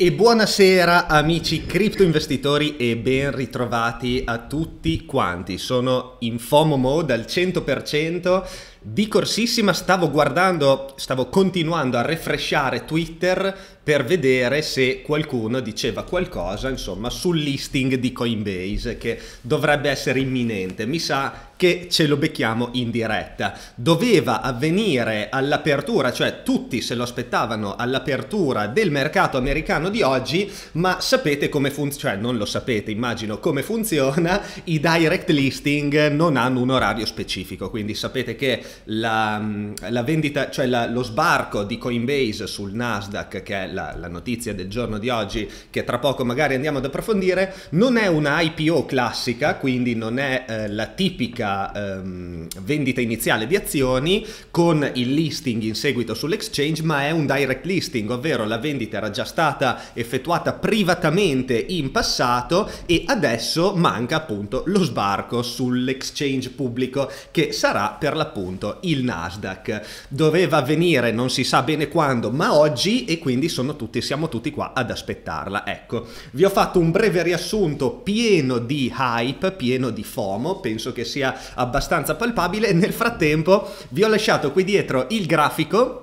E buonasera amici cripto investitori e ben ritrovati a tutti quanti. Sono in FOMO mode al 100%, di corsissima stavo guardando, stavo continuando a refreshare Twitter per vedere se qualcuno diceva qualcosa, insomma, sul listing di Coinbase che dovrebbe essere imminente. Mi sa che ce lo becchiamo in diretta. Doveva avvenire all'apertura, cioè tutti se lo aspettavano all'apertura del mercato americano di oggi, ma sapete come funziona, cioè non lo sapete, immagino come funziona, i direct listing non hanno un orario specifico, quindi sapete che la, mm, la vendita, cioè la, lo sbarco di Coinbase sul Nasdaq, che è la, la notizia del giorno di oggi, che tra poco magari andiamo ad approfondire, non è una IPO classica, quindi non è eh, la tipica ehm, vendita iniziale di azioni con il listing in seguito sull'exchange, ma è un direct listing, ovvero la vendita era già stata effettuata privatamente in passato e adesso manca appunto lo sbarco sull'exchange pubblico che sarà per l'appunto appunto il Nasdaq. Doveva venire, non si sa bene quando, ma oggi e quindi tutti, siamo tutti qua ad aspettarla. Ecco, vi ho fatto un breve riassunto pieno di hype, pieno di FOMO, penso che sia abbastanza palpabile. Nel frattempo vi ho lasciato qui dietro il grafico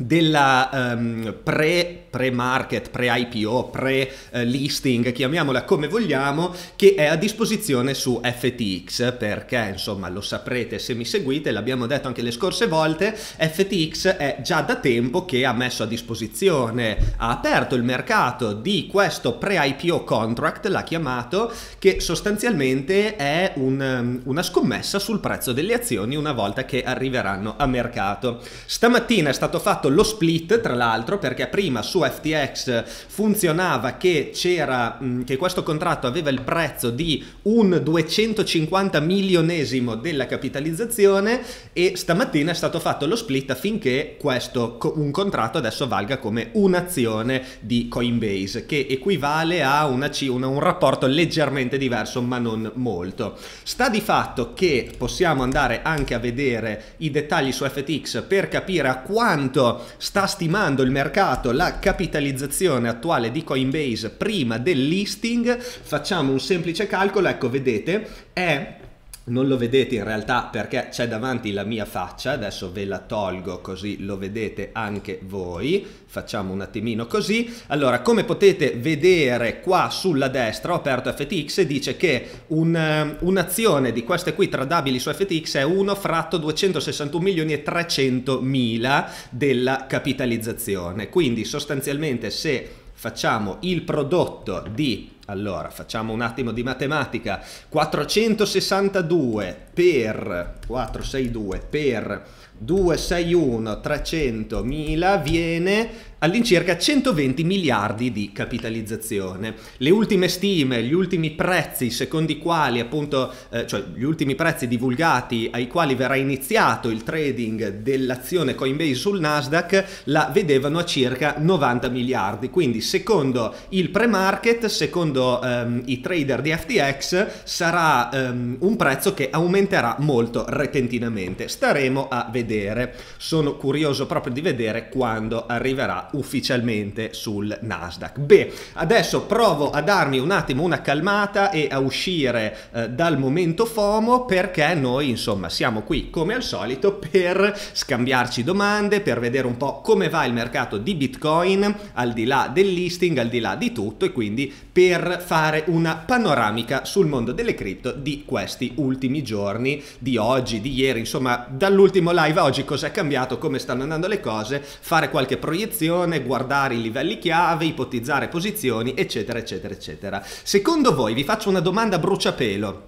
della um, pre pre-market, pre-IPO, pre-listing, chiamiamola come vogliamo, che è a disposizione su FTX, perché insomma lo saprete se mi seguite, l'abbiamo detto anche le scorse volte, FTX è già da tempo che ha messo a disposizione, ha aperto il mercato di questo pre-IPO contract, l'ha chiamato, che sostanzialmente è un, una scommessa sul prezzo delle azioni una volta che arriveranno a mercato. Stamattina è stato fatto lo split, tra l'altro, perché prima su su FTX funzionava che, mm, che questo contratto aveva il prezzo di un 250 milionesimo della capitalizzazione e stamattina è stato fatto lo split affinché questo un contratto adesso valga come un'azione di Coinbase che equivale a una, una, un rapporto leggermente diverso ma non molto. Sta di fatto che possiamo andare anche a vedere i dettagli su FTX per capire a quanto sta stimando il mercato la capitalizzazione capitalizzazione attuale di Coinbase prima del listing, facciamo un semplice calcolo, ecco vedete, è non lo vedete in realtà perché c'è davanti la mia faccia, adesso ve la tolgo così lo vedete anche voi, facciamo un attimino così, allora come potete vedere qua sulla destra ho aperto FTX e dice che un, eh, un'azione di queste qui tradabili su FTX è 1 fratto 261 milioni e 300 mila della capitalizzazione, quindi sostanzialmente se facciamo il prodotto di allora, facciamo un attimo di matematica. 462 per 462 per 261 300.000 viene all'incirca 120 miliardi di capitalizzazione. Le ultime stime, gli ultimi prezzi secondo i quali appunto, eh, cioè gli ultimi prezzi divulgati ai quali verrà iniziato il trading dell'azione Coinbase sul Nasdaq la vedevano a circa 90 miliardi, quindi secondo il pre-market, secondo ehm, i trader di FTX sarà ehm, un prezzo che aumenterà molto retentinamente. Staremo a vedere. Sono curioso proprio di vedere quando arriverà ufficialmente sul Nasdaq. Beh, adesso provo a darmi un attimo una calmata e a uscire eh, dal momento FOMO perché noi insomma siamo qui come al solito per scambiarci domande, per vedere un po' come va il mercato di Bitcoin al di là del listing, al di là di tutto e quindi per fare una panoramica sul mondo delle cripto di questi ultimi giorni, di oggi, di ieri, insomma dall'ultimo live a oggi cosa è cambiato, come stanno andando le cose, fare qualche proiezione posizione, guardare i livelli chiave, ipotizzare posizioni, eccetera, eccetera, eccetera. Secondo voi, vi faccio una domanda a bruciapelo.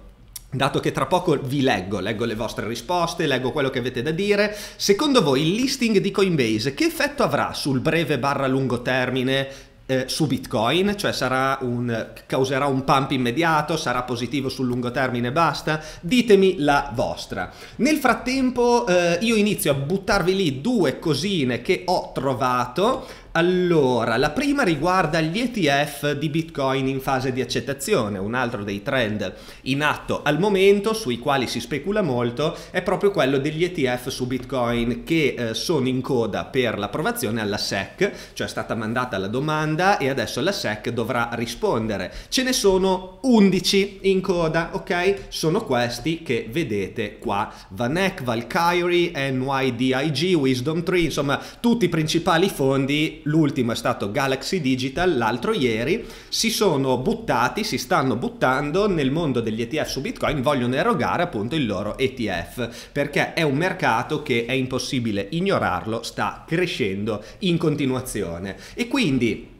Dato che tra poco vi leggo, leggo le vostre risposte, leggo quello che avete da dire, secondo voi il listing di Coinbase che effetto avrà sul breve barra lungo termine eh, su Bitcoin, cioè un, causerà un pump immediato, sarà positivo sul lungo termine e basta? Ditemi la vostra. Nel frattempo eh, io inizio a buttarvi lì due cosine che ho trovato allora, la prima riguarda gli ETF di Bitcoin in fase di accettazione, un altro dei trend in atto al momento sui quali si specula molto è proprio quello degli ETF su Bitcoin che eh, sono in coda per l'approvazione alla SEC, cioè è stata mandata la domanda e adesso la SEC dovrà rispondere. Ce ne sono 11 in coda, ok? Sono questi che vedete qua, Vanek, Valkyrie, NYDIG, Wisdom Tree, insomma tutti i principali fondi l'ultimo è stato Galaxy Digital l'altro ieri, si sono buttati, si stanno buttando nel mondo degli ETF su Bitcoin, vogliono erogare appunto il loro ETF, perché è un mercato che è impossibile ignorarlo, sta crescendo in continuazione. E quindi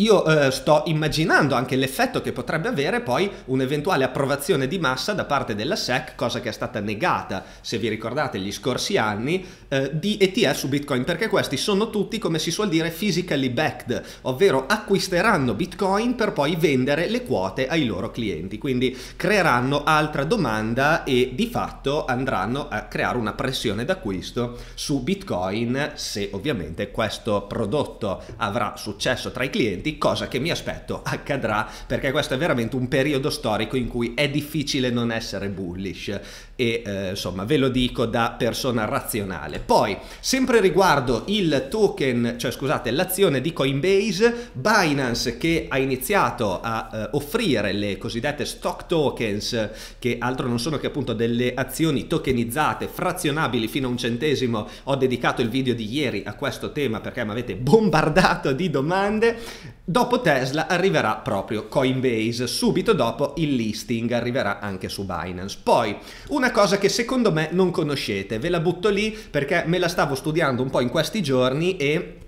io eh, sto immaginando anche l'effetto che potrebbe avere poi un'eventuale approvazione di massa da parte della SEC, cosa che è stata negata, se vi ricordate, gli scorsi anni, eh, di ETF su Bitcoin, perché questi sono tutti, come si suol dire, physically backed, ovvero acquisteranno Bitcoin per poi vendere le quote ai loro clienti, quindi creeranno altra domanda e di fatto andranno a creare una pressione d'acquisto su Bitcoin se ovviamente questo prodotto avrà successo tra i clienti 2020, cosa che mi aspetto accadrà perché questo è veramente un periodo storico in cui è difficile non essere bullish e eh, insomma ve lo dico da persona razionale. Poi, sempre riguardo il token, cioè scusate, l'azione di Coinbase, Binance che ha iniziato a eh, offrire le cosiddette stock tokens, che altro non sono che appunto delle azioni tokenizzate, frazionabili fino a un centesimo, ho dedicato il video di ieri a questo tema perché mi avete bombardato di domande, Dopo Tesla arriverà proprio Coinbase, subito dopo il listing arriverà anche su Binance. Poi una cosa che secondo me non conoscete, ve la butto lì perché me la stavo studiando un po' in questi giorni e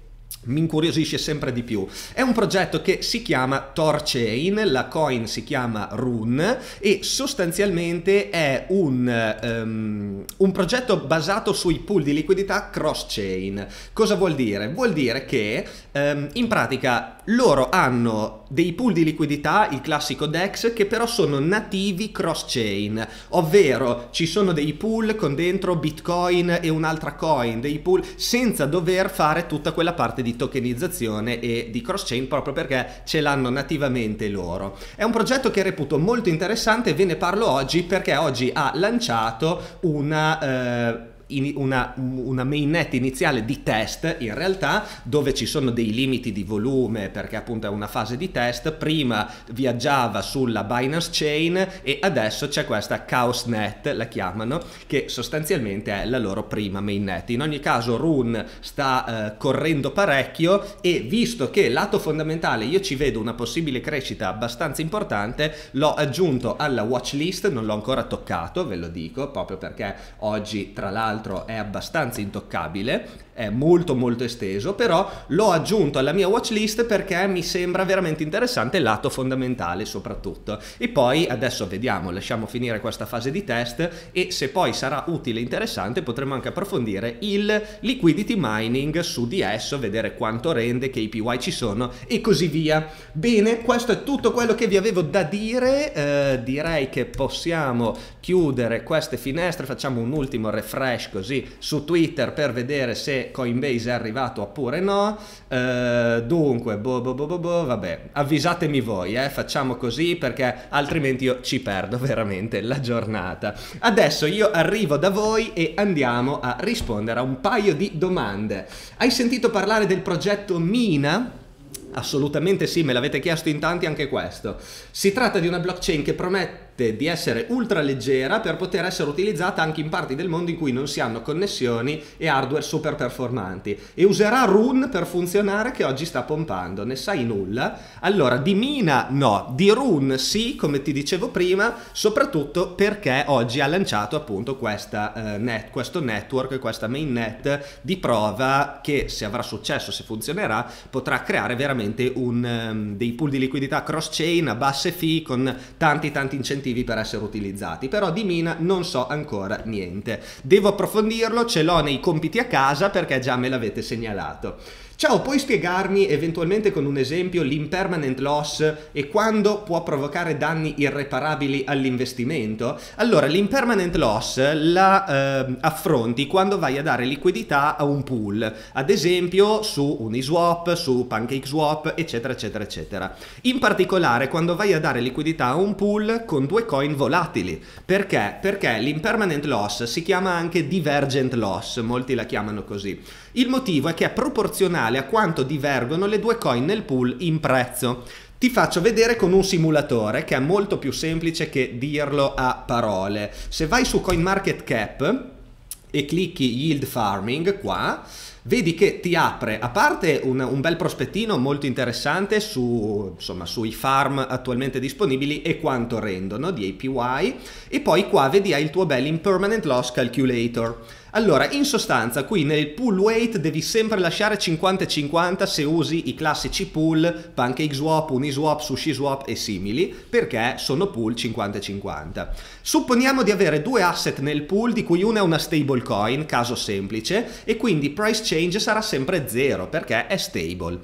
mi incuriosisce sempre di più. È un progetto che si chiama Torchain, la coin si chiama Rune e sostanzialmente è un, um, un progetto basato sui pool di liquidità cross-chain. Cosa vuol dire? Vuol dire che um, in pratica loro hanno dei pool di liquidità, il classico DEX, che però sono nativi cross-chain, ovvero ci sono dei pool con dentro Bitcoin e un'altra coin, dei pool senza dover fare tutta quella parte di tokenizzazione e di cross-chain proprio perché ce l'hanno nativamente loro. È un progetto che reputo molto interessante, e ve ne parlo oggi perché oggi ha lanciato una... Eh, una, una, mainnet iniziale di test in realtà dove ci sono dei limiti di volume perché appunto è una fase di test prima viaggiava sulla Binance Chain e adesso c'è questa Chaos Net la chiamano che sostanzialmente è la loro prima mainnet in ogni caso Rune sta eh, correndo parecchio e visto che lato fondamentale io ci vedo una possibile crescita abbastanza importante l'ho aggiunto alla watch list non l'ho ancora toccato ve lo dico proprio perché oggi tra l'altro l'altro è abbastanza intoccabile è molto molto esteso, però l'ho aggiunto alla mia watchlist perché mi sembra veramente interessante lato fondamentale soprattutto. E poi adesso vediamo, lasciamo finire questa fase di test e se poi sarà utile e interessante potremo anche approfondire il liquidity mining su di esso, vedere quanto rende, che APY ci sono e così via. Bene, questo è tutto quello che vi avevo da dire, eh, direi che possiamo chiudere queste finestre, facciamo un ultimo refresh così su Twitter per vedere se Coinbase è arrivato oppure no. Eh, dunque, boh, boh, boh, boh, vabbè, avvisatemi voi, eh, facciamo così perché altrimenti io ci perdo veramente la giornata. Adesso io arrivo da voi e andiamo a rispondere a un paio di domande. Hai sentito parlare del progetto Mina? Assolutamente sì, me l'avete chiesto in tanti anche questo. Si tratta di una blockchain che promette permette di essere ultraleggera per poter essere utilizzata anche in parti del mondo in cui non si hanno connessioni e hardware super performanti. E userà Rune per funzionare che oggi sta pompando, ne sai nulla? Allora, di Mina no, di Rune sì, come ti dicevo prima, soprattutto perché oggi ha lanciato appunto questa, eh, net, questo network, questa mainnet di prova che se avrà successo, se funzionerà, potrà creare veramente un, um, dei pool di liquidità cross-chain a basse fee con tanti tanti incentivi incentivi per essere utilizzati, però di Mina non so ancora niente. Devo approfondirlo, ce l'ho nei compiti a casa perché già me l'avete segnalato. Ciao, puoi spiegarmi eventualmente con un esempio l'impermanent loss e quando può provocare danni irreparabili all'investimento? Allora, l'impermanent loss la eh, affronti quando vai a dare liquidità a un pool, ad esempio su Uniswap, su PancakeSwap, eccetera, eccetera, eccetera. In particolare quando vai a dare liquidità a un pool con due coin volatili. Perché? Perché l'impermanent loss si chiama anche divergent loss, molti la chiamano così. Il motivo è che è proporzionale a quanto divergono le due coin nel pool in prezzo. Ti faccio vedere con un simulatore che è molto più semplice che dirlo a parole. Se vai su CoinMarketCap e clicchi Yield Farming qua, vedi che ti apre, a parte un, un bel prospettino molto interessante su, insomma, sui farm attualmente disponibili e quanto rendono di APY, e poi qua vedi hai il tuo bel Impermanent Loss Calculator. Allora, in sostanza, qui nel pool weight devi sempre lasciare 50 e 50 se usi i classici pool, swap, Uniswap, swap e simili, perché sono pool 50 e 50. Supponiamo di avere due asset nel pool, di cui una è una stablecoin, caso semplice, e quindi price change sarà sempre 0 perché è stable.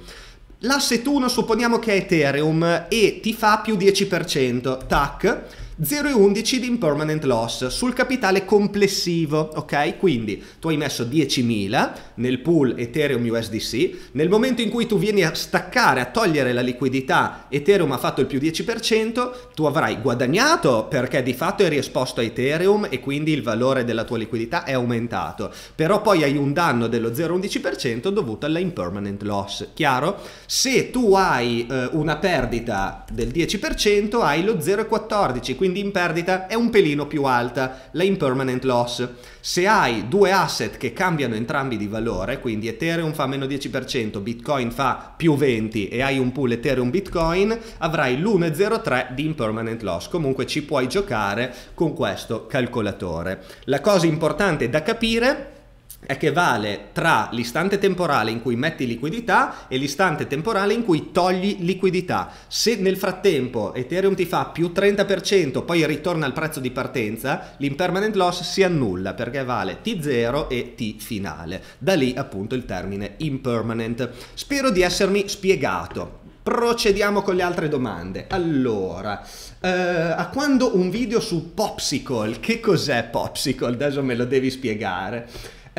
L'asset 1 supponiamo che è Ethereum e ti fa più 10%, tac 0,11 di impermanent loss sul capitale complessivo, ok? Quindi tu hai messo 10.000 nel pool Ethereum USDC, nel momento in cui tu vieni a staccare, a togliere la liquidità, Ethereum ha fatto il più 10%, tu avrai guadagnato perché di fatto eri esposto a Ethereum e quindi il valore della tua liquidità è aumentato, però poi hai un danno dello 0,11% dovuto alla impermanent loss, chiaro? Se tu hai eh, una perdita del 10% hai lo 0,14, quindi in perdita è un pelino più alta, la impermanent loss. Se hai due asset che cambiano entrambi di valore, quindi Ethereum fa meno 10%, Bitcoin fa più 20% e hai un pool Ethereum Bitcoin, avrai l'1,03 di impermanent loss. Comunque ci puoi giocare con questo calcolatore. La cosa importante da capire è è che vale tra l'istante temporale in cui metti liquidità e l'istante temporale in cui togli liquidità. Se nel frattempo Ethereum ti fa più 30%, poi ritorna al prezzo di partenza, l'impermanent loss si annulla perché vale T0 e T finale. Da lì appunto il termine impermanent. Spero di essermi spiegato. Procediamo con le altre domande. Allora, eh, a quando un video su Popsicle? Che cos'è Popsicle? Adesso me lo devi spiegare.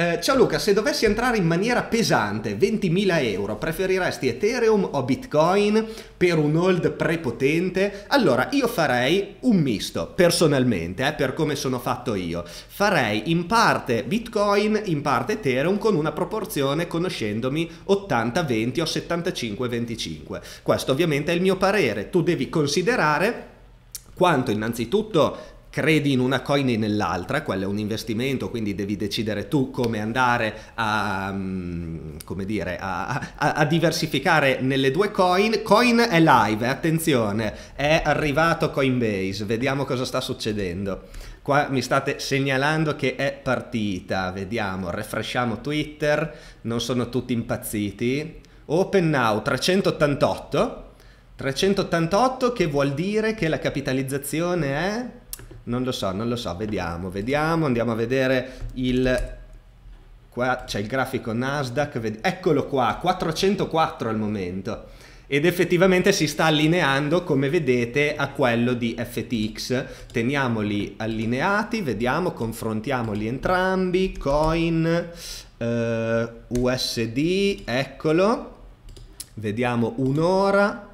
Eh, ciao Luca, se dovessi entrare in maniera pesante 20.000 euro, preferiresti Ethereum o Bitcoin per un hold prepotente? Allora, io farei un misto, personalmente, eh, per come sono fatto io. Farei in parte Bitcoin, in parte Ethereum con una proporzione, conoscendomi, 80-20 o 75-25. Questo ovviamente è il mio parere, tu devi considerare quanto innanzitutto credi in una coin e nell'altra, quello è un investimento, quindi devi decidere tu come andare a, mm, come dire, a, a, a diversificare nelle due coin. Coin è live, eh, attenzione, è arrivato Coinbase, vediamo cosa sta succedendo. Qua mi state segnalando che è partita, vediamo, refreshiamo Twitter, non sono tutti impazziti. Open now 388, 388 che vuol dire che la capitalizzazione è non lo so, non lo so, vediamo, vediamo, andiamo a vedere il... Qua c'è il grafico Nasdaq, ved... eccolo qua, 404 al momento ed effettivamente si sta allineando come vedete a quello di FTX teniamoli allineati vediamo confrontiamoli entrambi coin eh, USD eccolo vediamo un'ora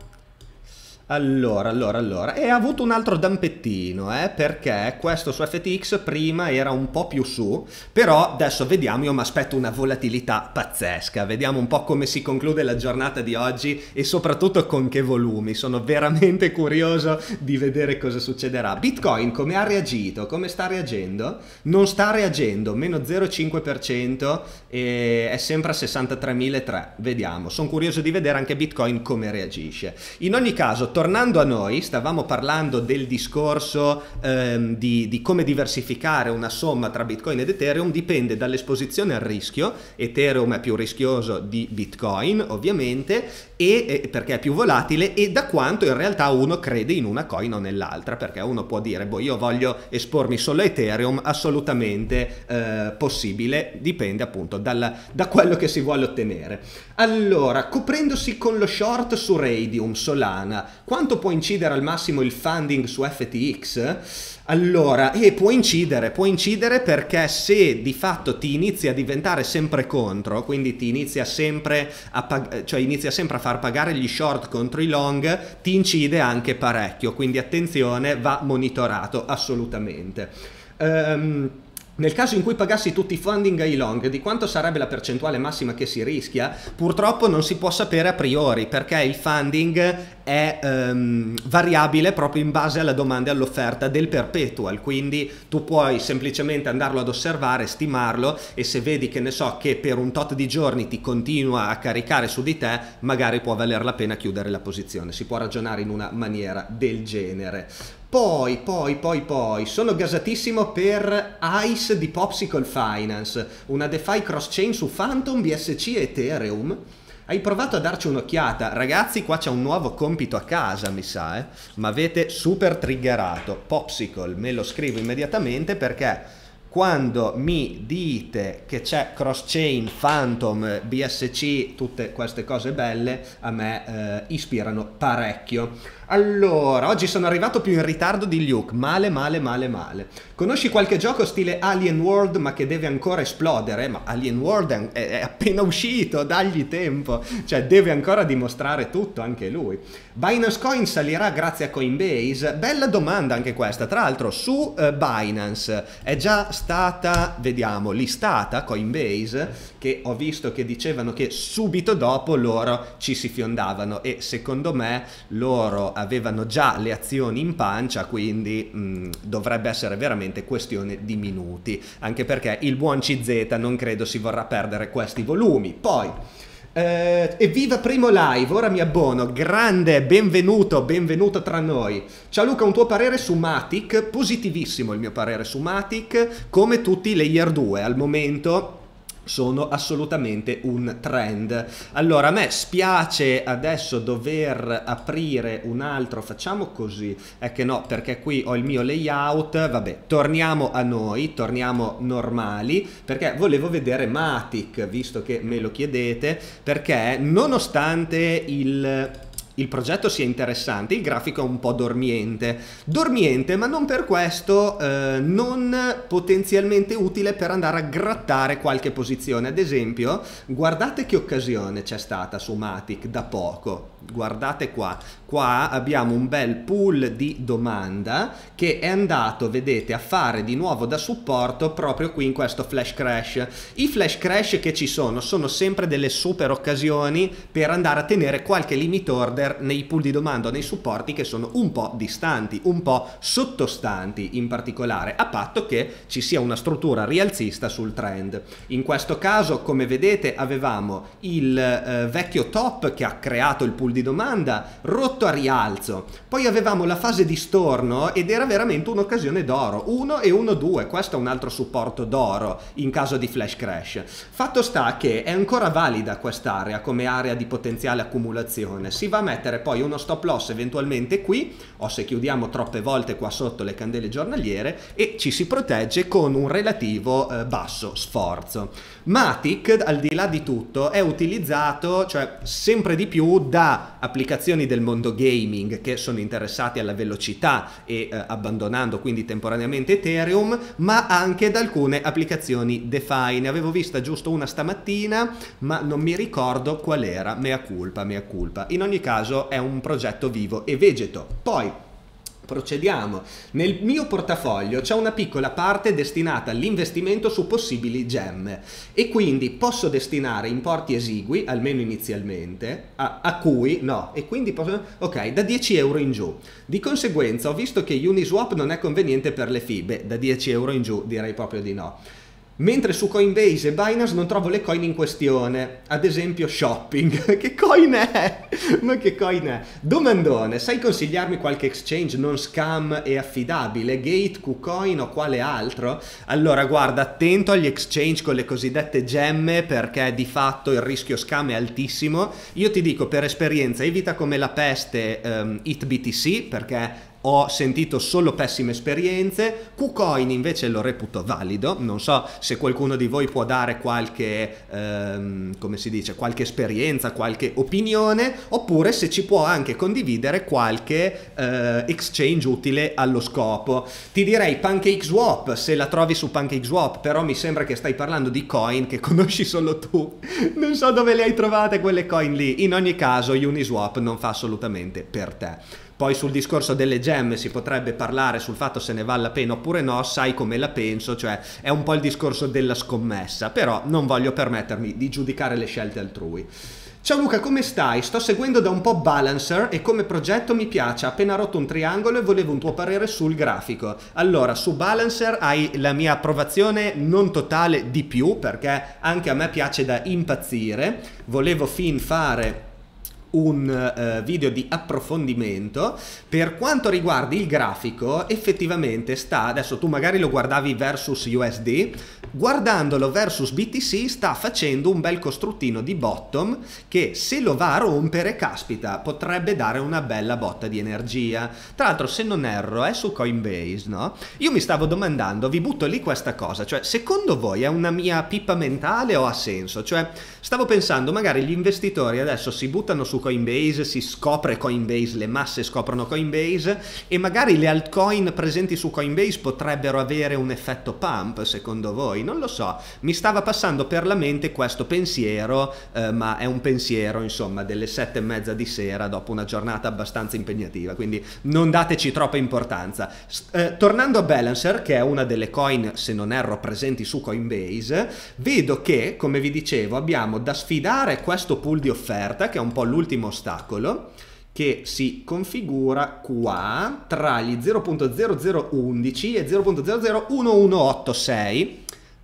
allora, allora, allora. E ha avuto un altro dampettino, eh, perché questo su FTX prima era un po' più su, però adesso vediamo, io mi aspetto una volatilità pazzesca. Vediamo un po' come si conclude la giornata di oggi e soprattutto con che volumi. Sono veramente curioso di vedere cosa succederà. Bitcoin come ha reagito? Come sta reagendo? Non sta reagendo, meno 0,5% e è sempre a 63.003. Vediamo, sono curioso di vedere anche Bitcoin come reagisce. In ogni caso tornando a noi, stavamo parlando del discorso ehm, di, di, come diversificare una somma tra Bitcoin ed Ethereum dipende dall'esposizione al rischio, Ethereum è più rischioso di Bitcoin ovviamente, e, eh, perché è più volatile, e da quanto in realtà uno crede in una coin o nell'altra, perché uno può dire, boh, io voglio espormi solo a Ethereum, assolutamente eh, possibile, dipende appunto dalla, da quello che si vuole ottenere. Allora, coprendosi con lo short su Radium, Solana, quanto può incidere al massimo il funding su FTX? Allora, e eh, può incidere, può incidere perché se di fatto ti inizia a diventare sempre contro, quindi ti inizia sempre a, pag- cioè inizia sempre a far pagare gli short contro i long, ti incide anche parecchio, quindi attenzione, va monitorato assolutamente. Um, nel caso in cui pagassi tutti i funding ai long, di quanto sarebbe la percentuale massima che si rischia? Purtroppo non si può sapere a priori perché il funding è ehm, variabile proprio in base alla domanda e all'offerta del perpetual, quindi tu puoi semplicemente andarlo ad osservare, stimarlo e se vedi che ne so che per un tot di giorni ti continua a caricare su di te, magari può valer la pena chiudere la posizione, si può ragionare in una maniera del genere. Poi, poi, poi, poi, sono gasatissimo per ICE di Popsicle Finance, una DeFi cross-chain su Phantom, BSC e Ethereum. Hai provato a darci un'occhiata? Ragazzi, qua c'è un nuovo compito a casa, mi sa, eh? Ma avete super triggerato. Popsicle, me lo scrivo immediatamente perché quando mi dite che c'è cross-chain, Phantom, BSC, tutte queste cose belle, a me eh, ispirano parecchio. Allora, oggi sono arrivato più in ritardo di Luke, male male male male. Conosci qualche gioco stile Alien World ma che deve ancora esplodere? Ma Alien World è, è appena uscito, dagli tempo, cioè deve ancora dimostrare tutto anche lui. Binance Coin salirà grazie a Coinbase? Bella domanda anche questa, tra l'altro su eh, Binance è già stata, vediamo, listata Coinbase che ho visto che dicevano che subito dopo loro ci si fiondavano e secondo me loro avevano già le azioni in pancia, quindi mh, mm, dovrebbe essere veramente questione di minuti, anche perché il buon CZ non credo si vorrà perdere questi volumi. Poi... Eh, evviva Primo Live, ora mi abbono, grande, benvenuto, benvenuto tra noi. Ciao Luca, un tuo parere su Matic? Positivissimo il mio parere su Matic, come tutti i layer 2 al momento sono assolutamente un trend. Allora, a me spiace adesso dover aprire un altro, facciamo così, è che no, perché qui ho il mio layout, vabbè, torniamo a noi, torniamo normali, perché volevo vedere Matic, visto che me lo chiedete, perché nonostante il il progetto sia interessante, il grafico è un po' dormiente. Dormiente, ma non per questo eh, non potenzialmente utile per andare a grattare qualche posizione. Ad esempio, guardate che occasione c'è stata su Matic da poco guardate qua, qua abbiamo un bel pool di domanda che è andato, vedete, a fare di nuovo da supporto proprio qui in questo flash crash. I flash crash che ci sono sono sempre delle super occasioni per andare a tenere qualche limit order nei pool di domanda o nei supporti che sono un po' distanti, un po' sottostanti in particolare, a patto che ci sia una struttura rialzista sul trend. In questo caso, come vedete, avevamo il eh, vecchio top che ha creato il pool di domanda, rotto a rialzo. Poi avevamo la fase di storno ed era veramente un'occasione d'oro, 1 e 1-2, questo è un altro supporto d'oro in caso di flash crash. Fatto sta che è ancora valida quest'area come area di potenziale accumulazione, si va a mettere poi uno stop loss eventualmente qui, o se chiudiamo troppe volte qua sotto le candele giornaliere, e ci si protegge con un relativo eh, basso sforzo. Matic, al di là di tutto, è utilizzato cioè, sempre di più da applicazioni del mondo gaming che sono interessati alla velocità e eh, abbandonando quindi temporaneamente Ethereum, ma anche da alcune applicazioni DeFi. Ne avevo vista giusto una stamattina, ma non mi ricordo qual era, mea culpa, mea culpa. In ogni caso è un progetto vivo e vegeto. Poi Procediamo. Nel mio portafoglio c'è una piccola parte destinata all'investimento su possibili gemme e quindi posso destinare importi esigui, almeno inizialmente, a, a cui no, e quindi posso, ok, da 10 euro in giù. Di conseguenza ho visto che Uniswap non è conveniente per le FIBE, da 10 euro in giù direi proprio di no. Mentre su Coinbase e Binance non trovo le coin in questione, ad esempio shopping. che coin è? Ma che coin è? Domandone, sai consigliarmi qualche exchange non scam e affidabile? Gate, KuCoin o quale altro? Allora, guarda, attento agli exchange con le cosiddette gemme perché di fatto il rischio scam è altissimo. Io ti dico per esperienza, evita come la peste um, ehm, HitBTC perché ho sentito solo pessime esperienze, KuCoin invece lo reputo valido, non so se qualcuno di voi può dare qualche, ehm, come si dice, qualche esperienza, qualche opinione, oppure se ci può anche condividere qualche eh, exchange utile allo scopo. Ti direi PancakeSwap, se la trovi su PancakeSwap, però mi sembra che stai parlando di coin che conosci solo tu, non so dove le hai trovate quelle coin lì, in ogni caso Uniswap non fa assolutamente per te. Poi sul discorso delle gemme si potrebbe parlare sul fatto se ne vale la pena oppure no, sai come la penso, cioè è un po' il discorso della scommessa, però non voglio permettermi di giudicare le scelte altrui. Ciao Luca, come stai? Sto seguendo da un po' Balancer e come progetto mi piace. Appena rotto un triangolo e volevo un tuo parere sul grafico. Allora, su Balancer hai la mia approvazione non totale di più perché anche a me piace da impazzire. Volevo fin fare un uh, video di approfondimento per quanto riguarda il grafico effettivamente sta adesso tu magari lo guardavi versus USD guardandolo versus BTC sta facendo un bel costruttino di bottom che se lo va a rompere caspita potrebbe dare una bella botta di energia tra l'altro se non erro è su Coinbase no? io mi stavo domandando vi butto lì questa cosa cioè secondo voi è una mia pippa mentale o ha senso? cioè stavo pensando magari gli investitori adesso si buttano su Coinbase, si scopre Coinbase, le masse scoprono Coinbase e magari le altcoin presenti su Coinbase potrebbero avere un effetto pump secondo voi? Non lo so, mi stava passando per la mente questo pensiero, eh, ma è un pensiero insomma delle sette e mezza di sera dopo una giornata abbastanza impegnativa, quindi non dateci troppa importanza. Eh, tornando a Balancer, che è una delle coin, se non erro, presenti su Coinbase, vedo che, come vi dicevo, abbiamo da sfidare questo pool di offerta, che è un po' l'ultimo l'ultimo ostacolo che si configura qua tra gli 0.0011 e 0.001186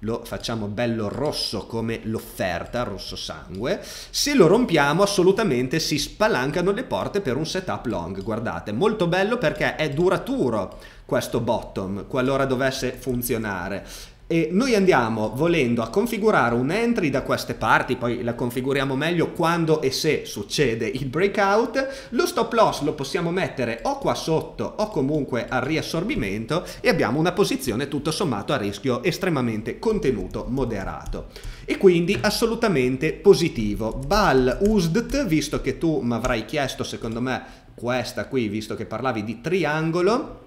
lo facciamo bello rosso come l'offerta, rosso sangue, se lo rompiamo assolutamente si spalancano le porte per un setup long, guardate, molto bello perché è duraturo questo bottom, qualora dovesse funzionare, e noi andiamo volendo a configurare un entry da queste parti, poi la configuriamo meglio quando e se succede il breakout, lo stop loss lo possiamo mettere o qua sotto o comunque al riassorbimento e abbiamo una posizione tutto sommato a rischio estremamente contenuto, moderato e quindi assolutamente positivo. Val USDT, visto che tu mi avrai chiesto secondo me questa qui, visto che parlavi di triangolo,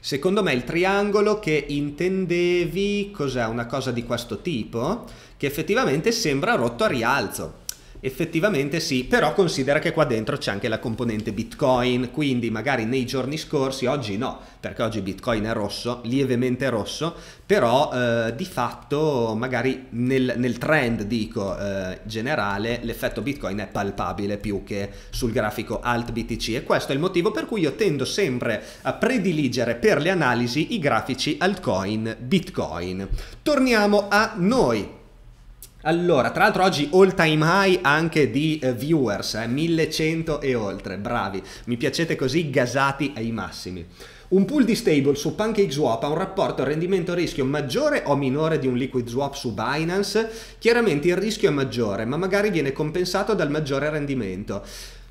Secondo me il triangolo che intendevi cos'è una cosa di questo tipo che effettivamente sembra rotto a rialzo. Effettivamente sì, però considera che qua dentro c'è anche la componente Bitcoin, quindi magari nei giorni scorsi, oggi no, perché oggi Bitcoin è rosso, lievemente rosso, però eh, di fatto magari nel, nel trend, dico, eh, generale, l'effetto Bitcoin è palpabile più che sul grafico Alt BTC e questo è il motivo per cui io tendo sempre a prediligere per le analisi i grafici altcoin Bitcoin. Torniamo a noi, allora, tra l'altro oggi all time high anche di eh, viewers, eh, 1100 e oltre, bravi, mi piacete così gasati ai massimi. Un pool di stable su PancakeSwap ha un rapporto rendimento-rischio maggiore o minore di un liquid swap su Binance? Chiaramente il rischio è maggiore, ma magari viene compensato dal maggiore rendimento.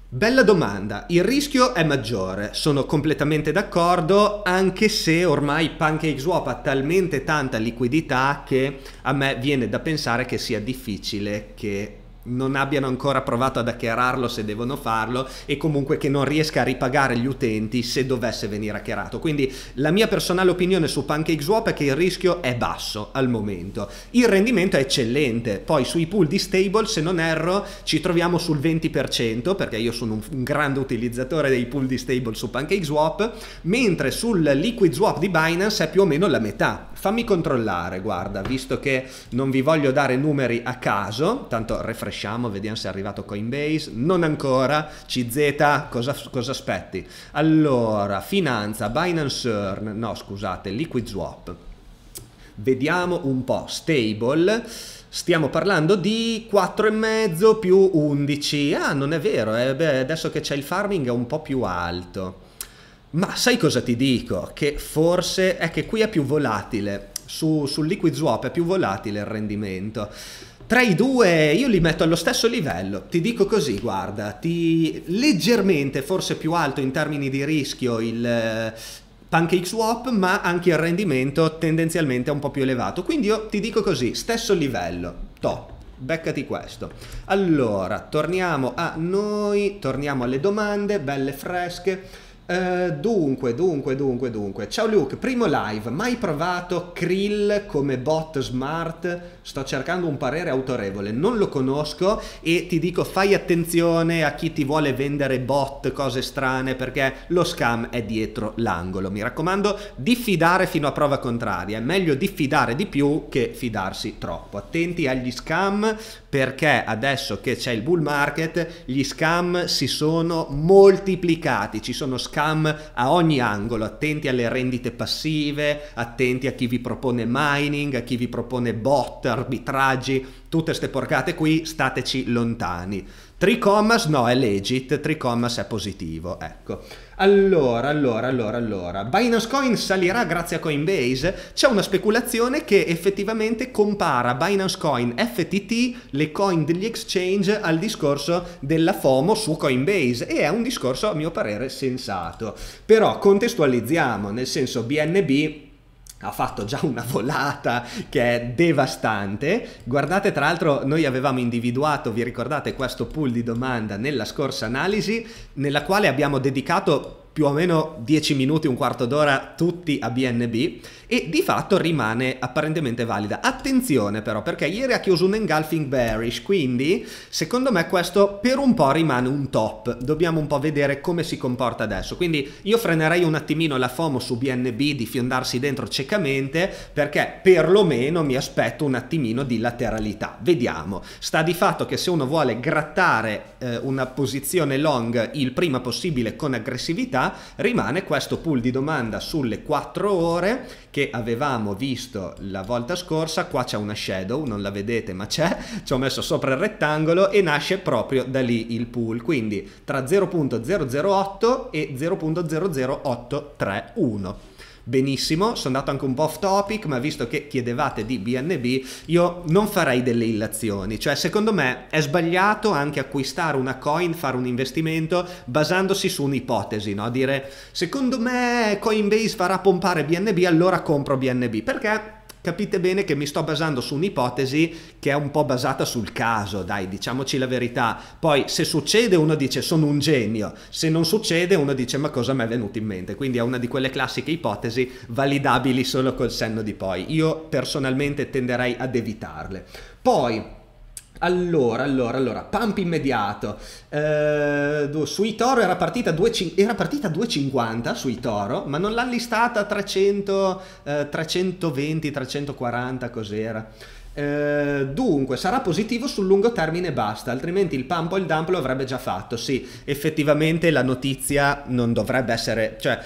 Bella domanda, il rischio è maggiore, sono completamente d'accordo, anche se ormai PancakeSwap ha talmente tanta liquidità che a me viene da pensare che sia difficile che non abbiano ancora provato ad hackerarlo se devono farlo e comunque che non riesca a ripagare gli utenti se dovesse venire hackerato. Quindi la mia personale opinione su PancakeSwap è che il rischio è basso al momento. Il rendimento è eccellente, poi sui pool di stable se non erro ci troviamo sul 20% perché io sono un, un grande utilizzatore dei pool di stable su PancakeSwap, mentre sul liquid swap di Binance è più o meno la metà. Fammi controllare, guarda, visto che non vi voglio dare numeri a caso, tanto refresh lasciamo, vediamo se è arrivato Coinbase, non ancora, CZ, cosa, cosa aspetti? Allora, finanza, Binance Earn, no scusate, Liquid Swap, vediamo un po', stable, stiamo parlando di 4,5 più 11, ah non è vero, eh? Beh, adesso che c'è il farming è un po' più alto. Ma sai cosa ti dico? Che forse è che qui è più volatile, su, sul liquid swap è più volatile il rendimento. Tra i due io li metto allo stesso livello, ti dico così, guarda, ti... leggermente forse più alto in termini di rischio il eh, Pancake Swap, ma anche il rendimento tendenzialmente è un po' più elevato. Quindi io ti dico così, stesso livello, top. Beccati questo. Allora, torniamo a noi, torniamo alle domande, belle fresche. Uh, dunque, dunque, dunque, dunque. Ciao Luke, primo live, mai provato Krill come bot smart? Sto cercando un parere autorevole, non lo conosco e ti dico fai attenzione a chi ti vuole vendere bot, cose strane, perché lo scam è dietro l'angolo. Mi raccomando, diffidare fino a prova contraria, è meglio diffidare di più che fidarsi troppo. Attenti agli scam perché adesso che c'è il bull market, gli scam si sono moltiplicati, ci sono scam scam a ogni angolo, attenti alle rendite passive, attenti a chi vi propone mining, a chi vi propone bot, arbitraggi, tutte ste porcate qui, stateci lontani. Tricommas no, è legit, tricommas è positivo, ecco. Allora, allora, allora, allora, Binance Coin salirà grazie a Coinbase? C'è una speculazione che effettivamente compara Binance Coin FTT, le coin degli exchange, al discorso della FOMO su Coinbase e è un discorso a mio parere sensato. Però contestualizziamo, nel senso BNB ha fatto già una volata che è devastante. Guardate, tra l'altro noi avevamo individuato, vi ricordate, questo pool di domanda nella scorsa analisi, nella quale abbiamo dedicato più o meno 10 minuti, un quarto d'ora tutti a BNB e di fatto rimane apparentemente valida. Attenzione però perché ieri ha chiuso un engulfing bearish, quindi secondo me questo per un po' rimane un top. Dobbiamo un po' vedere come si comporta adesso. Quindi io frenerei un attimino la FOMO su BNB di fiondarsi dentro ciecamente perché perlomeno mi aspetto un attimino di lateralità. Vediamo. Sta di fatto che se uno vuole grattare eh, una posizione long il prima possibile con aggressività, rimane questo pool di domanda sulle 4 ore che avevamo visto la volta scorsa, qua c'è una shadow, non la vedete ma c'è, ci ho messo sopra il rettangolo e nasce proprio da lì il pool, quindi tra 0.008 e 0.00831. Benissimo, sono andato anche un po' off topic, ma visto che chiedevate di BNB, io non farei delle illazioni, cioè secondo me è sbagliato anche acquistare una coin, fare un investimento basandosi su un'ipotesi, no? Dire secondo me Coinbase farà pompare BNB, allora compro BNB, perché capite bene che mi sto basando su un'ipotesi che è un po' basata sul caso, dai, diciamoci la verità. Poi se succede uno dice sono un genio, se non succede uno dice ma cosa mi è venuto in mente? Quindi è una di quelle classiche ipotesi validabili solo col senno di poi. Io personalmente tenderei ad evitarle. Poi allora, allora, allora, pump immediato. Eh, sui Toro era partita, 2, era partita 2,50 sui Toro, ma non l'ha listata a 300, eh, 320, 340 cos'era. Eh, dunque, sarà positivo sul lungo termine e basta, altrimenti il pump o il dump lo avrebbe già fatto. Sì, effettivamente la notizia non dovrebbe essere... Cioè,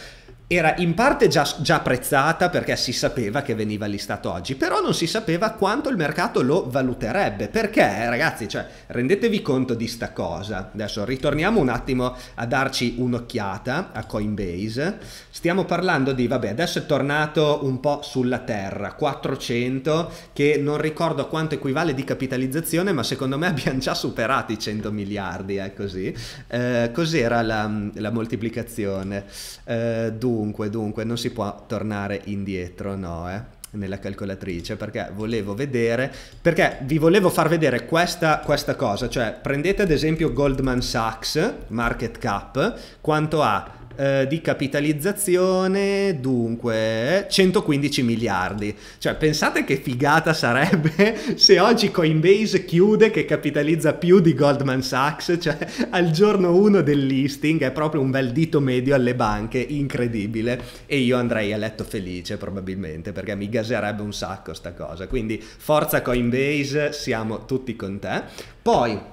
era in parte già, già apprezzata perché si sapeva che veniva listato oggi, però non si sapeva quanto il mercato lo valuterebbe, perché ragazzi, cioè, rendetevi conto di sta cosa. Adesso ritorniamo un attimo a darci un'occhiata a Coinbase. Stiamo parlando di, vabbè, adesso è tornato un po' sulla terra, 400, che non ricordo quanto equivale di capitalizzazione, ma secondo me abbiamo già superato i 100 miliardi, è eh, così. Eh, cos'era la, la moltiplicazione? Eh, dunque, dunque, non si può tornare indietro, no, eh? nella calcolatrice perché volevo vedere perché vi volevo far vedere questa, questa cosa cioè prendete ad esempio Goldman Sachs market cap quanto ha eh, di capitalizzazione, dunque, 115 eh, miliardi. Cioè, pensate che figata sarebbe se oggi Coinbase chiude che capitalizza più di Goldman Sachs, cioè al giorno 1 del listing è proprio un bel dito medio alle banche, incredibile. E io andrei a letto felice probabilmente perché mi gaserebbe un sacco sta cosa. Quindi forza Coinbase, siamo tutti con te. Poi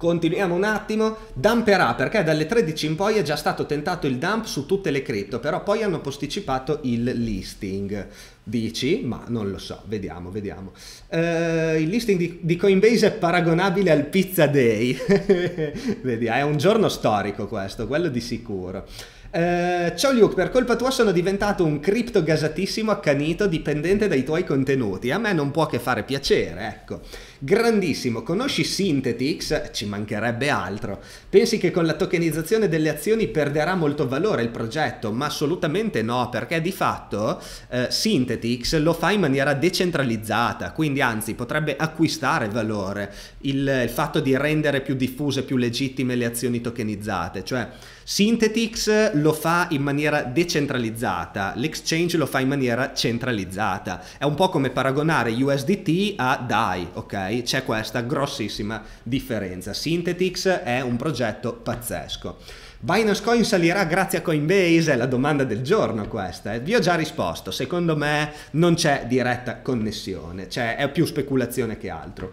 Continuiamo un attimo, dumperà perché dalle 13 in poi è già stato tentato il dump su tutte le cripto, però poi hanno posticipato il listing. Dici? Ma non lo so, vediamo, vediamo. Uh, il listing di, di, Coinbase è paragonabile al Pizza Day. vediamo, è un giorno storico questo, quello di sicuro. Uh, ciao Luke, per colpa tua sono diventato un cripto gasatissimo accanito dipendente dai tuoi contenuti. A me non può che fare piacere, ecco. Grandissimo, conosci Synthetix? Ci mancherebbe altro. Pensi che con la tokenizzazione delle azioni perderà molto valore il progetto? Ma assolutamente no, perché di fatto eh, Synthetix lo fa in maniera decentralizzata, quindi anzi potrebbe acquistare valore il, il fatto di rendere più diffuse, più legittime le azioni tokenizzate, cioè Synthetix lo fa in maniera decentralizzata, l'exchange lo fa in maniera centralizzata. È un po' come paragonare USDT a DAI, ok? c'è questa grossissima differenza. Synthetix è un progetto pazzesco. Binance Coin salirà grazie a Coinbase? È la domanda del giorno questa. Eh. Vi ho già risposto, secondo me non c'è diretta connessione, cioè è più speculazione che altro.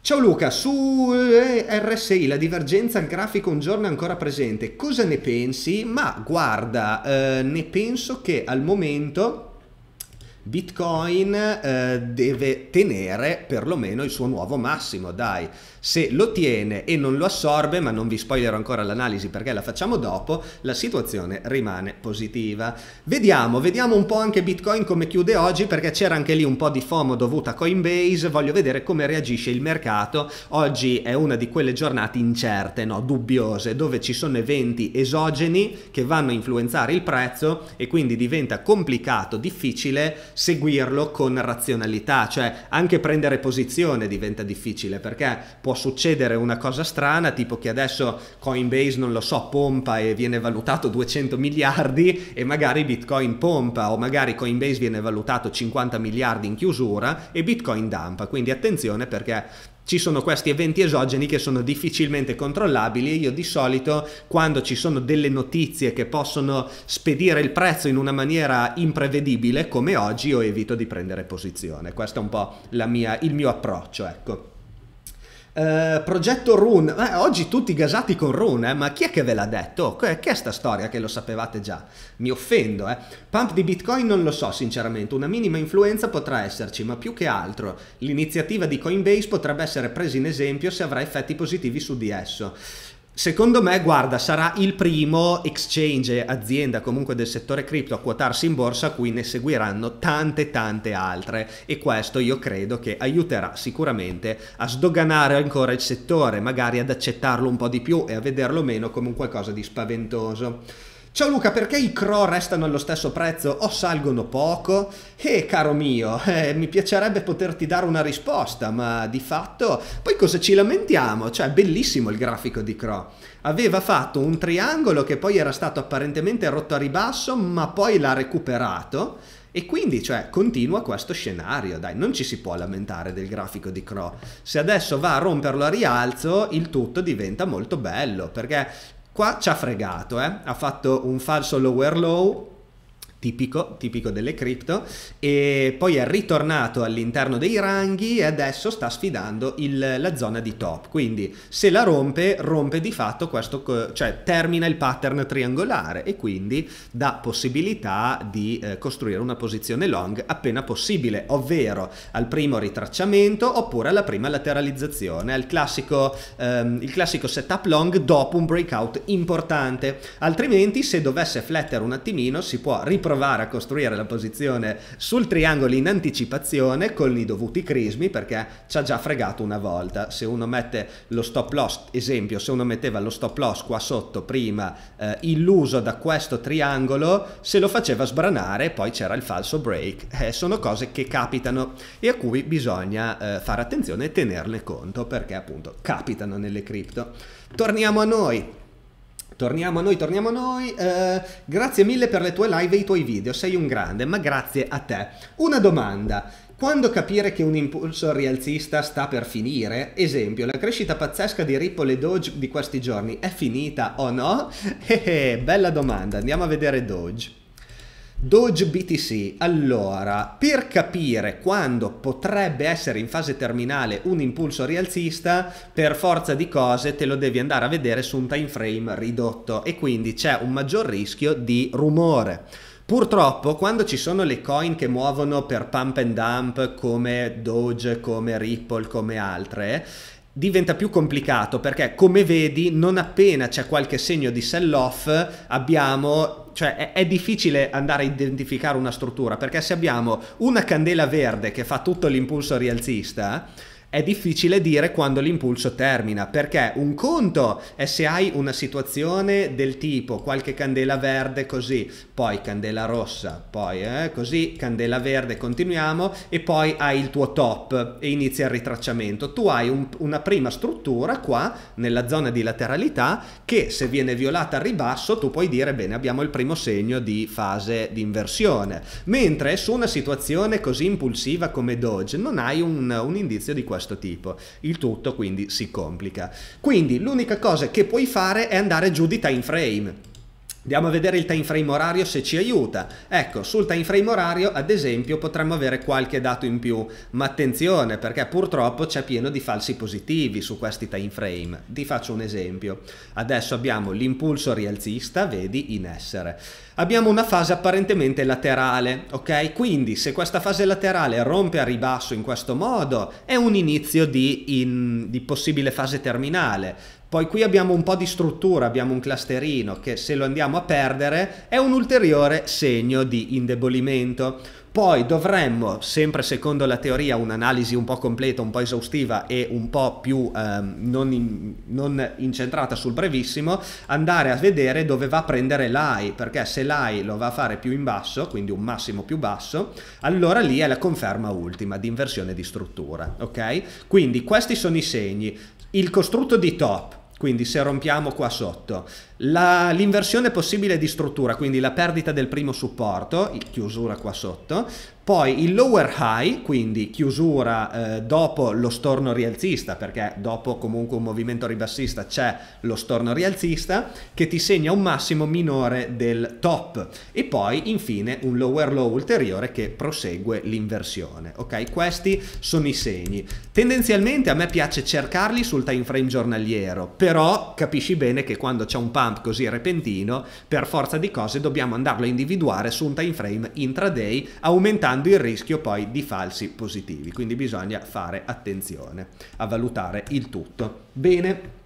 Ciao Luca, su eh, RSI la divergenza grafica un giorno è ancora presente, cosa ne pensi? Ma guarda, eh, ne penso che al momento Bitcoin eh, deve tenere perlomeno il suo nuovo massimo, dai, se lo tiene e non lo assorbe, ma non vi spoilerò ancora l'analisi perché la facciamo dopo, la situazione rimane positiva. Vediamo, vediamo un po' anche Bitcoin come chiude oggi perché c'era anche lì un po' di FOMO dovuta a Coinbase, voglio vedere come reagisce il mercato. Oggi è una di quelle giornate incerte, no, dubbiose, dove ci sono eventi esogeni che vanno a influenzare il prezzo e quindi diventa complicato, difficile seguirlo con razionalità, cioè anche prendere posizione diventa difficile perché può succedere una cosa strana, tipo che adesso Coinbase, non lo so, pompa e viene valutato 200 miliardi e magari Bitcoin pompa o magari Coinbase viene valutato 50 miliardi in chiusura e Bitcoin dampa. Quindi attenzione perché ci sono questi eventi esogeni che sono difficilmente controllabili e io di solito quando ci sono delle notizie che possono spedire il prezzo in una maniera imprevedibile come oggi io evito di prendere posizione. Questo è un po' mia, il mio approccio, ecco. Eh, progetto Rune, eh, oggi tutti gasati con Rune, eh? ma chi è che ve l'ha detto? Che, che è sta storia che lo sapevate già? Mi offendo, eh. Pump di Bitcoin non lo so sinceramente, una minima influenza potrà esserci, ma più che altro l'iniziativa di Coinbase potrebbe essere presa in esempio se avrà effetti positivi su di esso. Secondo me, guarda, sarà il primo exchange, azienda comunque del settore cripto a quotarsi in borsa, a cui ne seguiranno tante tante altre e questo io credo che aiuterà sicuramente a sdoganare ancora il settore, magari ad accettarlo un po' di più e a vederlo meno come un qualcosa di spaventoso. Ciao Luca, perché i CRO restano allo stesso prezzo o salgono poco? Eh, caro mio, eh, mi piacerebbe poterti dare una risposta, ma di fatto poi cosa ci lamentiamo? Cioè, bellissimo il grafico di CRO. Aveva fatto un triangolo che poi era stato apparentemente rotto a ribasso, ma poi l'ha recuperato. E quindi, cioè, continua questo scenario, dai, non ci si può lamentare del grafico di Cro. Se adesso va a romperlo a rialzo, il tutto diventa molto bello, perché Qua ci ha fregato, eh? ha fatto un falso lower low tipico, tipico delle cripto, e poi è ritornato all'interno dei ranghi e adesso sta sfidando il, la zona di top. Quindi se la rompe, rompe di fatto questo, cioè termina il pattern triangolare e quindi dà possibilità di eh, costruire una posizione long appena possibile, ovvero al primo ritracciamento oppure alla prima lateralizzazione, al classico, ehm, il classico setup long dopo un breakout importante. Altrimenti se dovesse flettere un attimino si può riprendere provare a costruire la posizione sul triangolo in anticipazione con i dovuti crismi perché ci ha già fregato una volta. Se uno mette lo stop loss, esempio, se uno metteva lo stop loss qua sotto prima eh, illuso da questo triangolo, se lo faceva sbranare poi c'era il falso break. Eh, sono cose che capitano e a cui bisogna eh, fare attenzione e tenerne conto perché appunto capitano nelle cripto. Torniamo a noi. Torniamo a noi, torniamo a noi. Eh, grazie mille per le tue live e i tuoi video, sei un grande, ma grazie a te. Una domanda. Quando capire che un impulso rialzista sta per finire? Esempio, la crescita pazzesca di Ripple e Doge di questi giorni è finita o no? Eh, eh, bella domanda, andiamo a vedere Doge. Doge BTC, allora, per capire quando potrebbe essere in fase terminale un impulso rialzista, per forza di cose te lo devi andare a vedere su un time frame ridotto e quindi c'è un maggior rischio di rumore. Purtroppo quando ci sono le coin che muovono per pump and dump come Doge, come Ripple, come altre, diventa più complicato perché come vedi non appena c'è qualche segno di sell off abbiamo cioè è, è, difficile andare a identificare una struttura perché se abbiamo una candela verde che fa tutto l'impulso rialzista è difficile dire quando l'impulso termina, perché un conto è se hai una situazione del tipo qualche candela verde così, poi candela rossa, poi eh, così, candela verde, continuiamo e poi hai il tuo top e inizia il ritracciamento. Tu hai un, una prima struttura qua nella zona di lateralità che se viene violata al ribasso tu puoi dire bene abbiamo il primo segno di fase di inversione, mentre su una situazione così impulsiva come Doge non hai un, un indizio di questo questo tipo. Il tutto quindi si complica. Quindi l'unica cosa che puoi fare è andare giù di time frame Andiamo a vedere il time frame orario se ci aiuta. Ecco, sul time frame orario ad esempio potremmo avere qualche dato in più, ma attenzione perché purtroppo c'è pieno di falsi positivi su questi time frame. Ti faccio un esempio. Adesso abbiamo l'impulso rialzista, vedi, in essere. Abbiamo una fase apparentemente laterale, ok? Quindi se questa fase laterale rompe a ribasso in questo modo è un inizio di, in, di possibile fase terminale poi qui abbiamo un po' di struttura, abbiamo un clusterino che se lo andiamo a perdere è un ulteriore segno di indebolimento. Poi dovremmo, sempre secondo la teoria, un'analisi un po' completa, un po' esaustiva e un po' più ehm, non, in, non, incentrata sul brevissimo, andare a vedere dove va a prendere l'AI, perché se l'AI lo va a fare più in basso, quindi un massimo più basso, allora lì è la conferma ultima di inversione di struttura, ok? Quindi questi sono i segni il costrutto di top, quindi se rompiamo qua sotto, l'inversione possibile di struttura, quindi la perdita del primo supporto, chiusura qua sotto, poi il lower high, quindi chiusura eh, dopo lo storno rialzista, perché dopo comunque un movimento ribassista c'è lo storno rialzista, che ti segna un massimo minore del top. E poi infine un lower low ulteriore che prosegue l'inversione. Ok, questi sono i segni. Tendenzialmente a me piace cercarli sul time frame giornaliero, però capisci bene che quando c'è un pump così repentino, per forza di cose dobbiamo andarlo a individuare su un time frame intraday, aumentando aumentando il rischio poi di falsi positivi, quindi bisogna fare attenzione a valutare il tutto. Bene,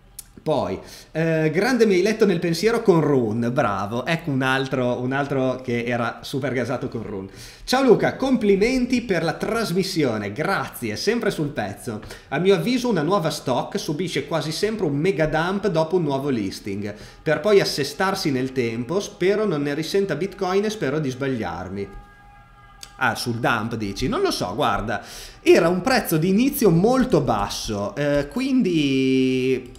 poi, eh, grande mi hai letto nel pensiero con Rune, bravo, ecco un altro, un altro che era super gasato con Rune. Ciao Luca, complimenti per la trasmissione, grazie, sempre sul pezzo. A mio avviso una nuova stock subisce quasi sempre un mega dump dopo un nuovo listing, per poi assestarsi nel tempo, spero non ne risenta Bitcoin e spero di sbagliarmi. Ah, sul dump dici? Non lo so, guarda. Era un prezzo di inizio molto basso, eh, quindi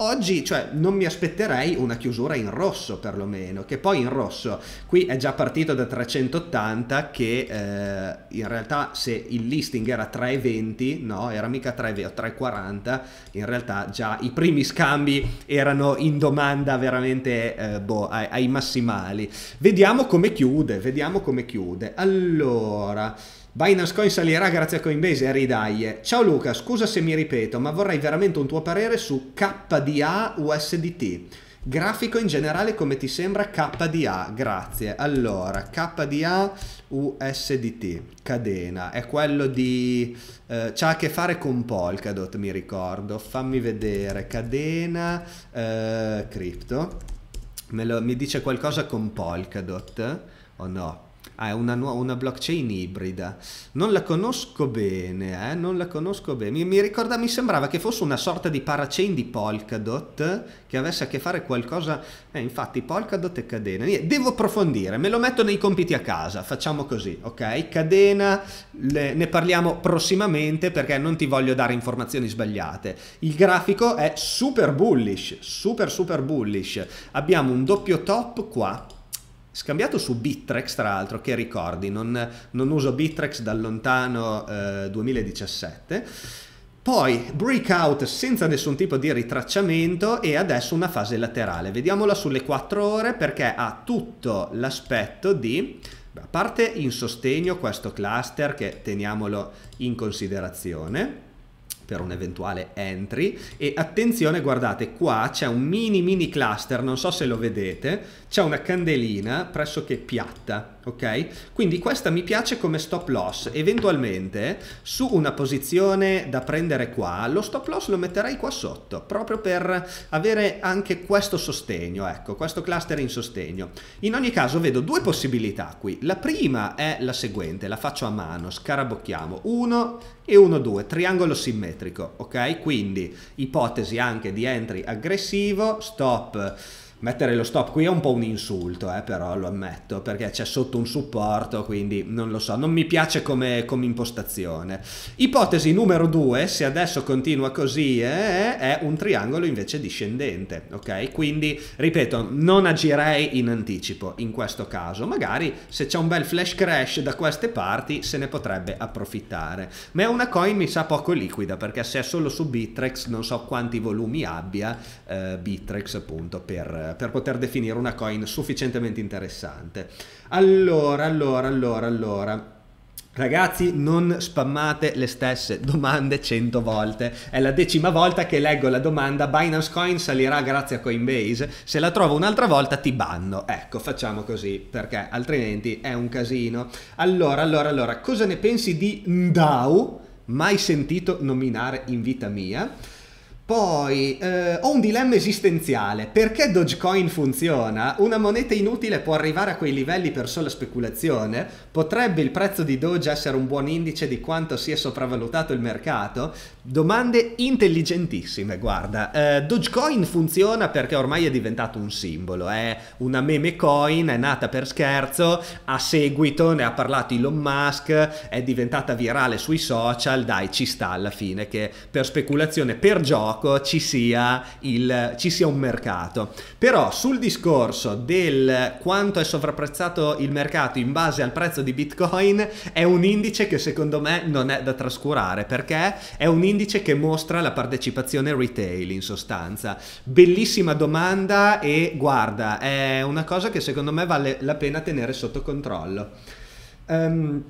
Oggi, cioè, non mi aspetterei una chiusura in rosso perlomeno, che poi in rosso qui è già partito da 380 che eh, in realtà se il listing era 320, no, era mica 320, 340, in realtà già i primi scambi erano in domanda veramente eh, boh, ai, ai massimali. Vediamo come chiude, vediamo come chiude. Allora, Binance Coin salirà grazie a Coinbase e ridaglie. Eh. Ciao Luca, scusa se mi ripeto, ma vorrei veramente un tuo parere su KDA USDT. Grafico in generale come ti sembra KDA? Grazie. Allora, KDA USDT, cadena, è quello di... Eh, c'ha a che fare con Polkadot, mi ricordo. Fammi vedere, cadena, eh, crypto. Lo, mi dice qualcosa con Polkadot o oh no? Ah, è una, una blockchain ibrida. Non la conosco bene, eh? non la conosco bene. Mi, mi, ricorda, mi sembrava che fosse una sorta di parachain di Polkadot che avesse a che fare qualcosa... Eh, infatti Polkadot e Cadena. Devo approfondire, me lo metto nei compiti a casa, facciamo così, ok? Cadena, le, ne parliamo prossimamente perché non ti voglio dare informazioni sbagliate. Il grafico è super bullish, super super bullish. Abbiamo un doppio top qua scambiato su Bittrex, tra l'altro, che ricordi, non, non uso Bittrex dal lontano eh, 2017. Poi breakout senza nessun tipo di ritracciamento e adesso una fase laterale. Vediamola sulle 4 ore perché ha tutto l'aspetto di, a parte in sostegno questo cluster che teniamolo in considerazione, per un eventuale entry e attenzione guardate qua c'è un mini mini cluster non so se lo vedete c'è una candelina pressoché piatta ok quindi questa mi piace come stop loss eventualmente su una posizione da prendere qua lo stop loss lo metterei qua sotto proprio per avere anche questo sostegno ecco questo cluster in sostegno in ogni caso vedo due possibilità qui la prima è la seguente la faccio a mano scarabocchiamo 1 e 1 2 triangolo simmetrico elettrico, ok? Quindi ipotesi anche di entry aggressivo, stop Mettere lo stop qui è un po' un insulto, eh, però lo ammetto, perché c'è sotto un supporto, quindi non lo so, non mi piace come, come impostazione. Ipotesi numero due, se adesso continua così, eh, eh, è un triangolo invece discendente, ok? Quindi, ripeto, non agirei in anticipo in questo caso, magari se c'è un bel flash crash da queste parti se ne potrebbe approfittare, ma è una coin mi sa poco liquida perché se è solo su Bitrex non so quanti volumi abbia, eh, Bitrex appunto per eh, per, poter definire una coin sufficientemente interessante. Allora, allora, allora, allora. Ragazzi, non spammate le stesse domande 100 volte. È la decima volta che leggo la domanda Binance Coin salirà grazie a Coinbase. Se la trovo un'altra volta ti banno. Ecco, facciamo così, perché altrimenti è un casino. Allora, allora, allora, cosa ne pensi di Ndao? Mai sentito nominare in vita mia. Poi eh, ho un dilemma esistenziale. Perché Dogecoin funziona? Una moneta inutile può arrivare a quei livelli per sola speculazione? Potrebbe il prezzo di Doge essere un buon indice di quanto sia sopravvalutato il mercato? Domande intelligentissime, guarda. Eh, Dogecoin funziona perché ormai è diventato un simbolo, è una meme coin, è nata per scherzo, a seguito ne ha parlato Elon Musk, è diventata virale sui social, dai, ci sta alla fine che per speculazione, per gioco gioco ci sia, il, ci sia, un mercato. Però sul discorso del quanto è sovrapprezzato il mercato in base al prezzo di Bitcoin è un indice che secondo me non è da trascurare perché è un indice che mostra la partecipazione retail in sostanza. Bellissima domanda e guarda, è una cosa che secondo me vale la pena tenere sotto controllo. Um,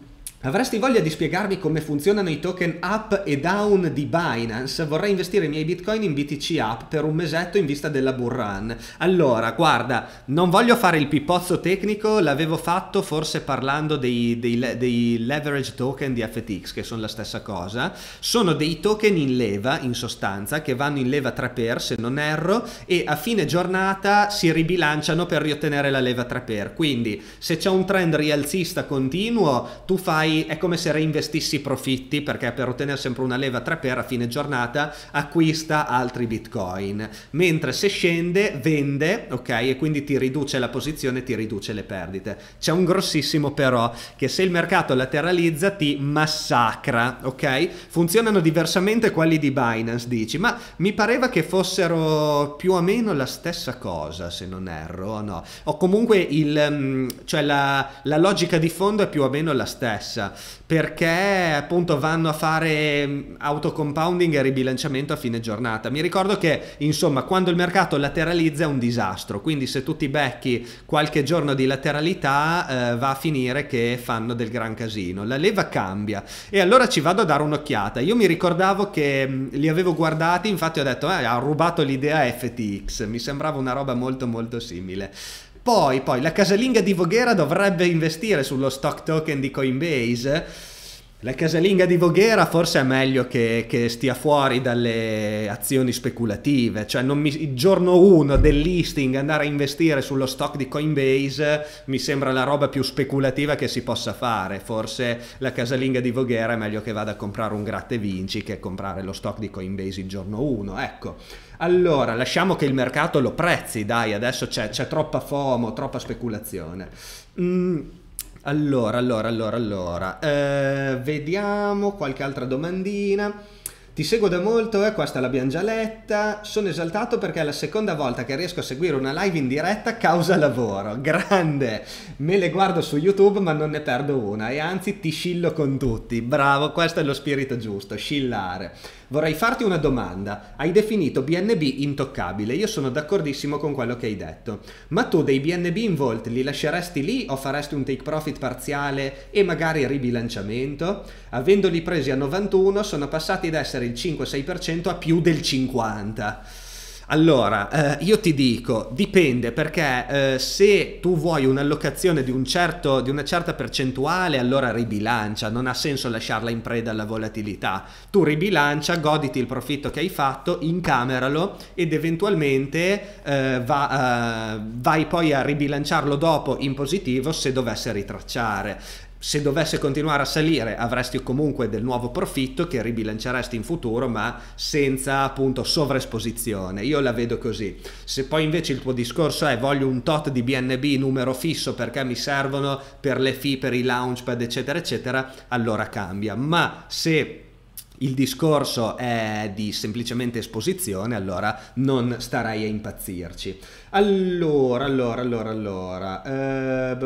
Avresti voglia di spiegarmi come funzionano i token up e down di Binance? Vorrei investire i miei bitcoin in BTC up per un mesetto in vista della bull run. Allora, guarda, non voglio fare il pippozzo tecnico, l'avevo fatto forse parlando dei, dei, dei leverage token di FTX, che sono la stessa cosa. Sono dei token in leva, in sostanza, che vanno in leva 3 per, se non erro, e a fine giornata si ribilanciano per riottenere la leva 3 per. Quindi, se c'è un trend rialzista continuo, tu fai fai, è come se reinvestissi i profitti perché per ottenere sempre una leva 3 per a fine giornata acquista altri bitcoin, mentre se scende vende, ok, e quindi ti riduce la posizione, ti riduce le perdite. C'è un grossissimo però che se il mercato lateralizza ti massacra, ok? Funzionano diversamente quelli di Binance, dici, ma mi pareva che fossero più o meno la stessa cosa, se non erro o no. O comunque il, mm, cioè la, la logica di fondo è più o meno la stessa complessa perché appunto vanno a fare mm, autocompounding e ribilanciamento a fine giornata. Mi ricordo che insomma quando il mercato lateralizza è un disastro, quindi se tu ti becchi qualche giorno di lateralità eh, va a finire che fanno del gran casino. La leva cambia e allora ci vado a dare un'occhiata. Io mi ricordavo che mm, li avevo guardati, infatti ho detto eh, ha rubato l'idea FTX, mi sembrava una roba molto molto simile. Poi, poi, la casalinga di Voghera dovrebbe investire sullo stock token di Coinbase la casalinga di Voghera forse è meglio che, che stia fuori dalle azioni speculative, cioè mi, il giorno 1 del listing andare a investire sullo stock di Coinbase mi sembra la roba più speculativa che si possa fare, forse la casalinga di Voghera è meglio che vada a comprare un gratte vinci che comprare lo stock di Coinbase il giorno 1, ecco. Allora, lasciamo che il mercato lo prezzi, dai, adesso c'è, troppa FOMO, troppa speculazione. Mm. Allora, allora, allora, allora. Eh, vediamo qualche altra domandina. Ti seguo da molto, eh, questa l'abbiamo già letta. Sono esaltato perché è la seconda volta che riesco a seguire una live in diretta causa lavoro. Grande! Me le guardo su YouTube ma non ne perdo una e anzi ti scillo con tutti. Bravo, questo è lo spirito giusto, scillare. Vorrei farti una domanda. Hai definito BNB intoccabile, io sono d'accordissimo con quello che hai detto, ma tu dei BNB in Volt li lasceresti lì o faresti un take profit parziale e magari ribilanciamento? Avendoli presi a 91 sono passati da essere il 5-6% a più del 50%. Allora, eh, io ti dico, dipende perché eh, se tu vuoi un'allocazione di, un certo, di una certa percentuale, allora ribilancia, non ha senso lasciarla in preda alla volatilità. Tu ribilancia, goditi il profitto che hai fatto, incameralo ed eventualmente eh, va, eh, vai poi a ribilanciarlo dopo in positivo se dovesse ritracciare se dovesse continuare a salire avresti comunque del nuovo profitto che ribilanceresti in futuro ma senza appunto sovraesposizione io la vedo così se poi invece il tuo discorso è voglio un tot di BNB numero fisso perché mi servono per le fee per i launchpad eccetera eccetera allora cambia ma se il discorso è di semplicemente esposizione, allora non starai a impazzirci. Allora, allora, allora, allora. Eh,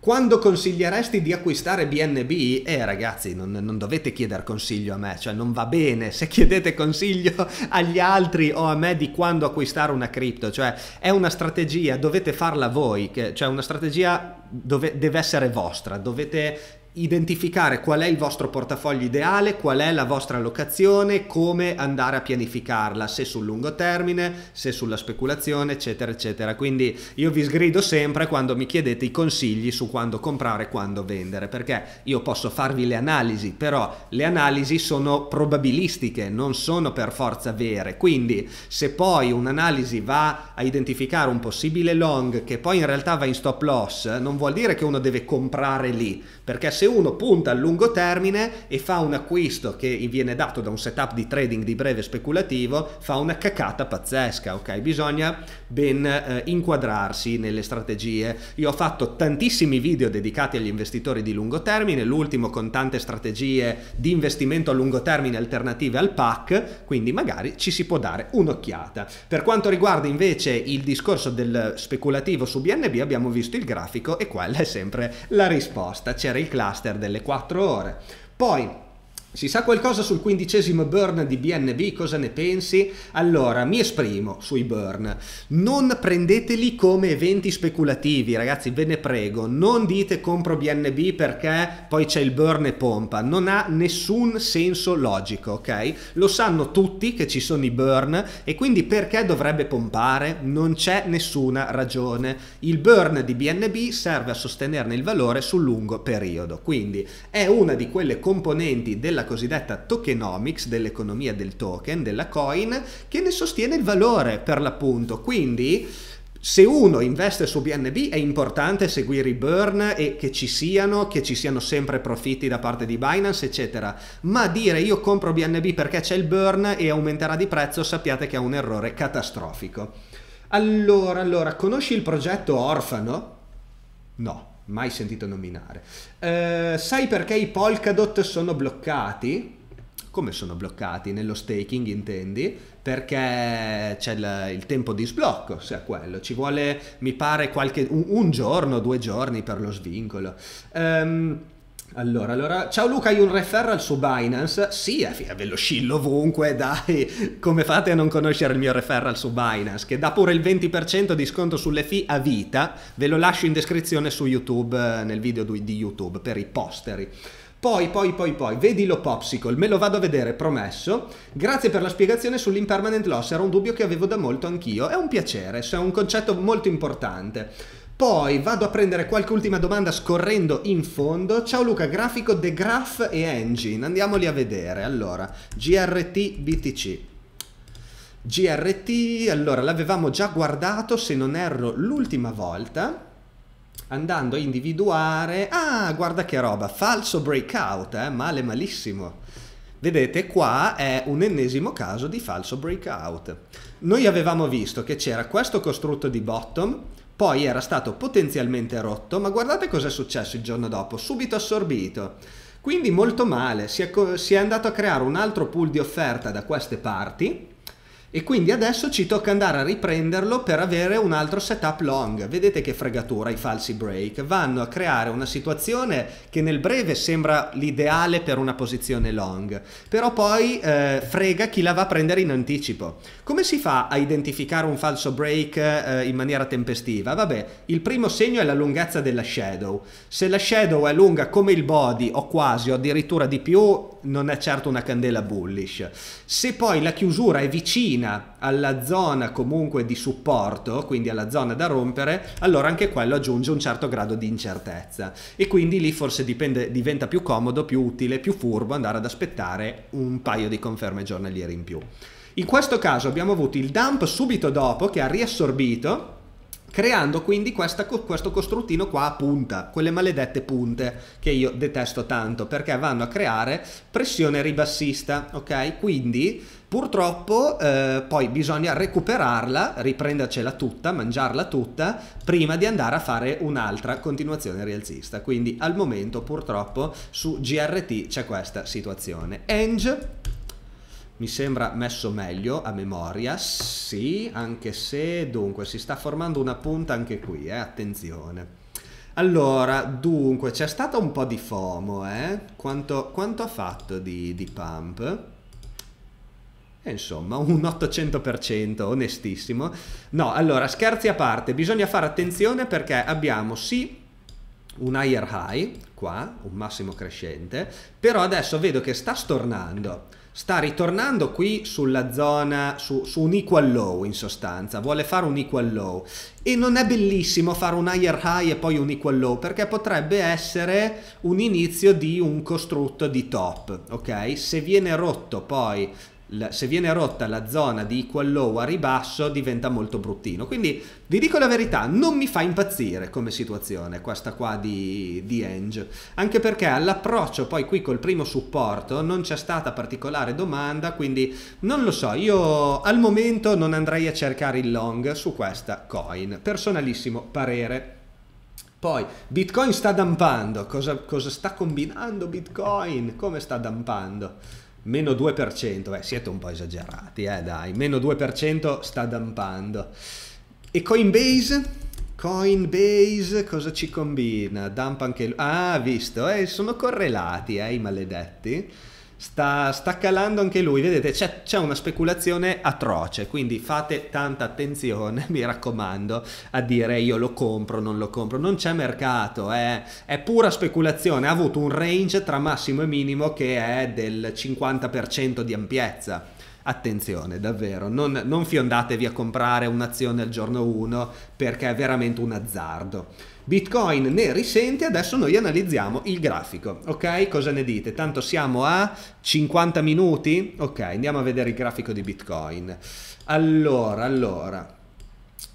quando consiglieresti di acquistare BNB? Eh ragazzi, non, non, dovete chiedere consiglio a me, cioè non va bene se chiedete consiglio agli altri o a me di quando acquistare una cripto, cioè è una strategia, dovete farla voi, che, cioè una strategia dove, deve essere vostra, dovete identificare qual è il vostro portafoglio ideale, qual è la vostra locazione, come andare a pianificarla, se sul lungo termine, se sulla speculazione, eccetera, eccetera. Quindi io vi sgrido sempre quando mi chiedete i consigli su quando comprare e quando vendere, perché io posso farvi le analisi, però le analisi sono probabilistiche, non sono per forza vere. Quindi se poi un'analisi va a identificare un possibile long che poi in realtà va in stop loss, non vuol dire che uno deve comprare lì, perché se uno punta a lungo termine e fa un acquisto che viene dato da un setup di trading di breve speculativo, fa una cacata pazzesca, ok? Bisogna ben eh, inquadrarsi nelle strategie. Io ho fatto tantissimi video dedicati agli investitori di lungo termine, l'ultimo con tante strategie di investimento a lungo termine alternative al PAC, quindi magari ci si può dare un'occhiata. Per quanto riguarda invece il discorso del speculativo su BNB abbiamo visto il grafico e quella è sempre la risposta. C'era il cluster delle 4 ore. Poi si sa qualcosa sul quindicesimo burn di BNB? Cosa ne pensi? Allora, mi esprimo sui burn. Non prendeteli come eventi speculativi, ragazzi, ve ne prego. Non dite compro BNB perché poi c'è il burn e pompa. Non ha nessun senso logico, ok? Lo sanno tutti che ci sono i burn e quindi perché dovrebbe pompare? Non c'è nessuna ragione. Il burn di BNB serve a sostenerne il valore sul lungo periodo. Quindi è una di quelle componenti della della cosiddetta tokenomics, dell'economia del token, della coin, che ne sostiene il valore per l'appunto. Quindi se uno investe su BNB è importante seguire i burn e che ci siano, che ci siano sempre profitti da parte di Binance, eccetera. Ma dire io compro BNB perché c'è il burn e aumenterà di prezzo, sappiate che è un errore catastrofico. Allora, allora, conosci il progetto Orfano? No mai sentito nominare. Eh, sai perché i Polkadot sono bloccati? Come sono bloccati? Nello staking intendi? Perché c'è il, il tempo di sblocco, se è quello. Ci vuole, mi pare, qualche, un, un giorno, due giorni per lo svincolo. Ehm, allora, allora, ciao Luca, hai un referral su Binance? Sì, ve lo scillo ovunque, dai, come fate a non conoscere il mio referral su Binance, che dà pure il 20% di sconto sulle fee a vita, ve lo lascio in descrizione su YouTube, eh, nel video di YouTube, per i posteri. Poi, poi, poi, poi, vedilo Popsicle, me lo vado a vedere, promesso. Grazie per la spiegazione sull'impermanent loss, era un dubbio che avevo da molto anch'io, è un piacere, è un concetto molto importante. Poi vado a prendere qualche ultima domanda scorrendo in fondo. Ciao Luca, grafico The Graph e Engine. Andiamoli a vedere. Allora, GRT BTC. GRT, allora l'avevamo già guardato se non erro l'ultima volta andando a individuare ah guarda che roba falso breakout eh? male malissimo vedete qua è un ennesimo caso di falso breakout noi avevamo visto che c'era questo costrutto di bottom poi era stato potenzialmente rotto, ma guardate cosa è successo il giorno dopo, subito assorbito. Quindi molto male, si è, si è andato a creare un altro pool di offerta da queste parti e quindi adesso ci tocca andare a riprenderlo per avere un altro setup long. Vedete che fregatura i falsi break, vanno a creare una situazione che nel breve sembra l'ideale per una posizione long, però poi eh, frega chi la va a prendere in anticipo. Come si fa a identificare un falso break eh, in maniera tempestiva? Vabbè, il primo segno è la lunghezza della shadow. Se la shadow è lunga come il body o quasi o addirittura di più, non è certo una candela bullish. Se poi la chiusura è vicina avvicina alla zona comunque di supporto, quindi alla zona da rompere, allora anche quello aggiunge un certo grado di incertezza e quindi lì forse dipende, diventa più comodo, più utile, più furbo andare ad aspettare un paio di conferme giornaliere in più. In questo caso abbiamo avuto il dump subito dopo che ha riassorbito creando quindi questa, questo costruttino qua a punta, quelle maledette punte che io detesto tanto perché vanno a creare pressione ribassista, ok? Quindi purtroppo eh, poi bisogna recuperarla, riprendercela tutta, mangiarla tutta prima di andare a fare un'altra continuazione rialzista. Quindi al momento purtroppo su GRT c'è questa situazione. Eng mi sembra messo meglio a memoria, sì, anche se dunque si sta formando una punta anche qui, eh, attenzione. Allora, dunque, c'è stato un po' di FOMO, eh? Quanto, quanto ha fatto di, di pump? E eh, insomma, un 800%, onestissimo. No, allora, scherzi a parte, bisogna fare attenzione perché abbiamo sì un higher high, qua, un massimo crescente, però adesso vedo che sta stornando sta ritornando qui sulla zona, su, su, un equal low in sostanza, vuole fare un equal low e non è bellissimo fare un higher high e poi un equal low perché potrebbe essere un inizio di un costrutto di top, ok? Se viene rotto poi se viene rotta la zona di equal low a ribasso diventa molto bruttino quindi vi dico la verità non mi fa impazzire come situazione questa qua di, di Enge anche perché all'approccio poi qui col primo supporto non c'è stata particolare domanda quindi non lo so io al momento non andrei a cercare il long su questa coin personalissimo parere poi Bitcoin sta dampando cosa, cosa sta combinando Bitcoin come sta dampando meno 2%, beh siete un po' esagerati, eh dai, meno 2% sta dampando. E Coinbase? Coinbase cosa ci combina? Dampa anche... Ah, visto, eh, sono correlati eh, i maledetti. Sta, sta, calando anche lui, vedete c'è, c'è, una speculazione atroce, quindi fate tanta attenzione, mi raccomando, a dire io lo compro, non lo compro, non c'è mercato, è, eh. è pura speculazione, ha avuto un range tra massimo e minimo che è del 50% di ampiezza. Attenzione, davvero, non, non fiondatevi a comprare un'azione al giorno 1 perché è veramente un azzardo. Bitcoin ne risente, adesso noi analizziamo il grafico, ok? Cosa ne dite? Tanto siamo a 50 minuti? Ok, andiamo a vedere il grafico di Bitcoin. Allora, allora,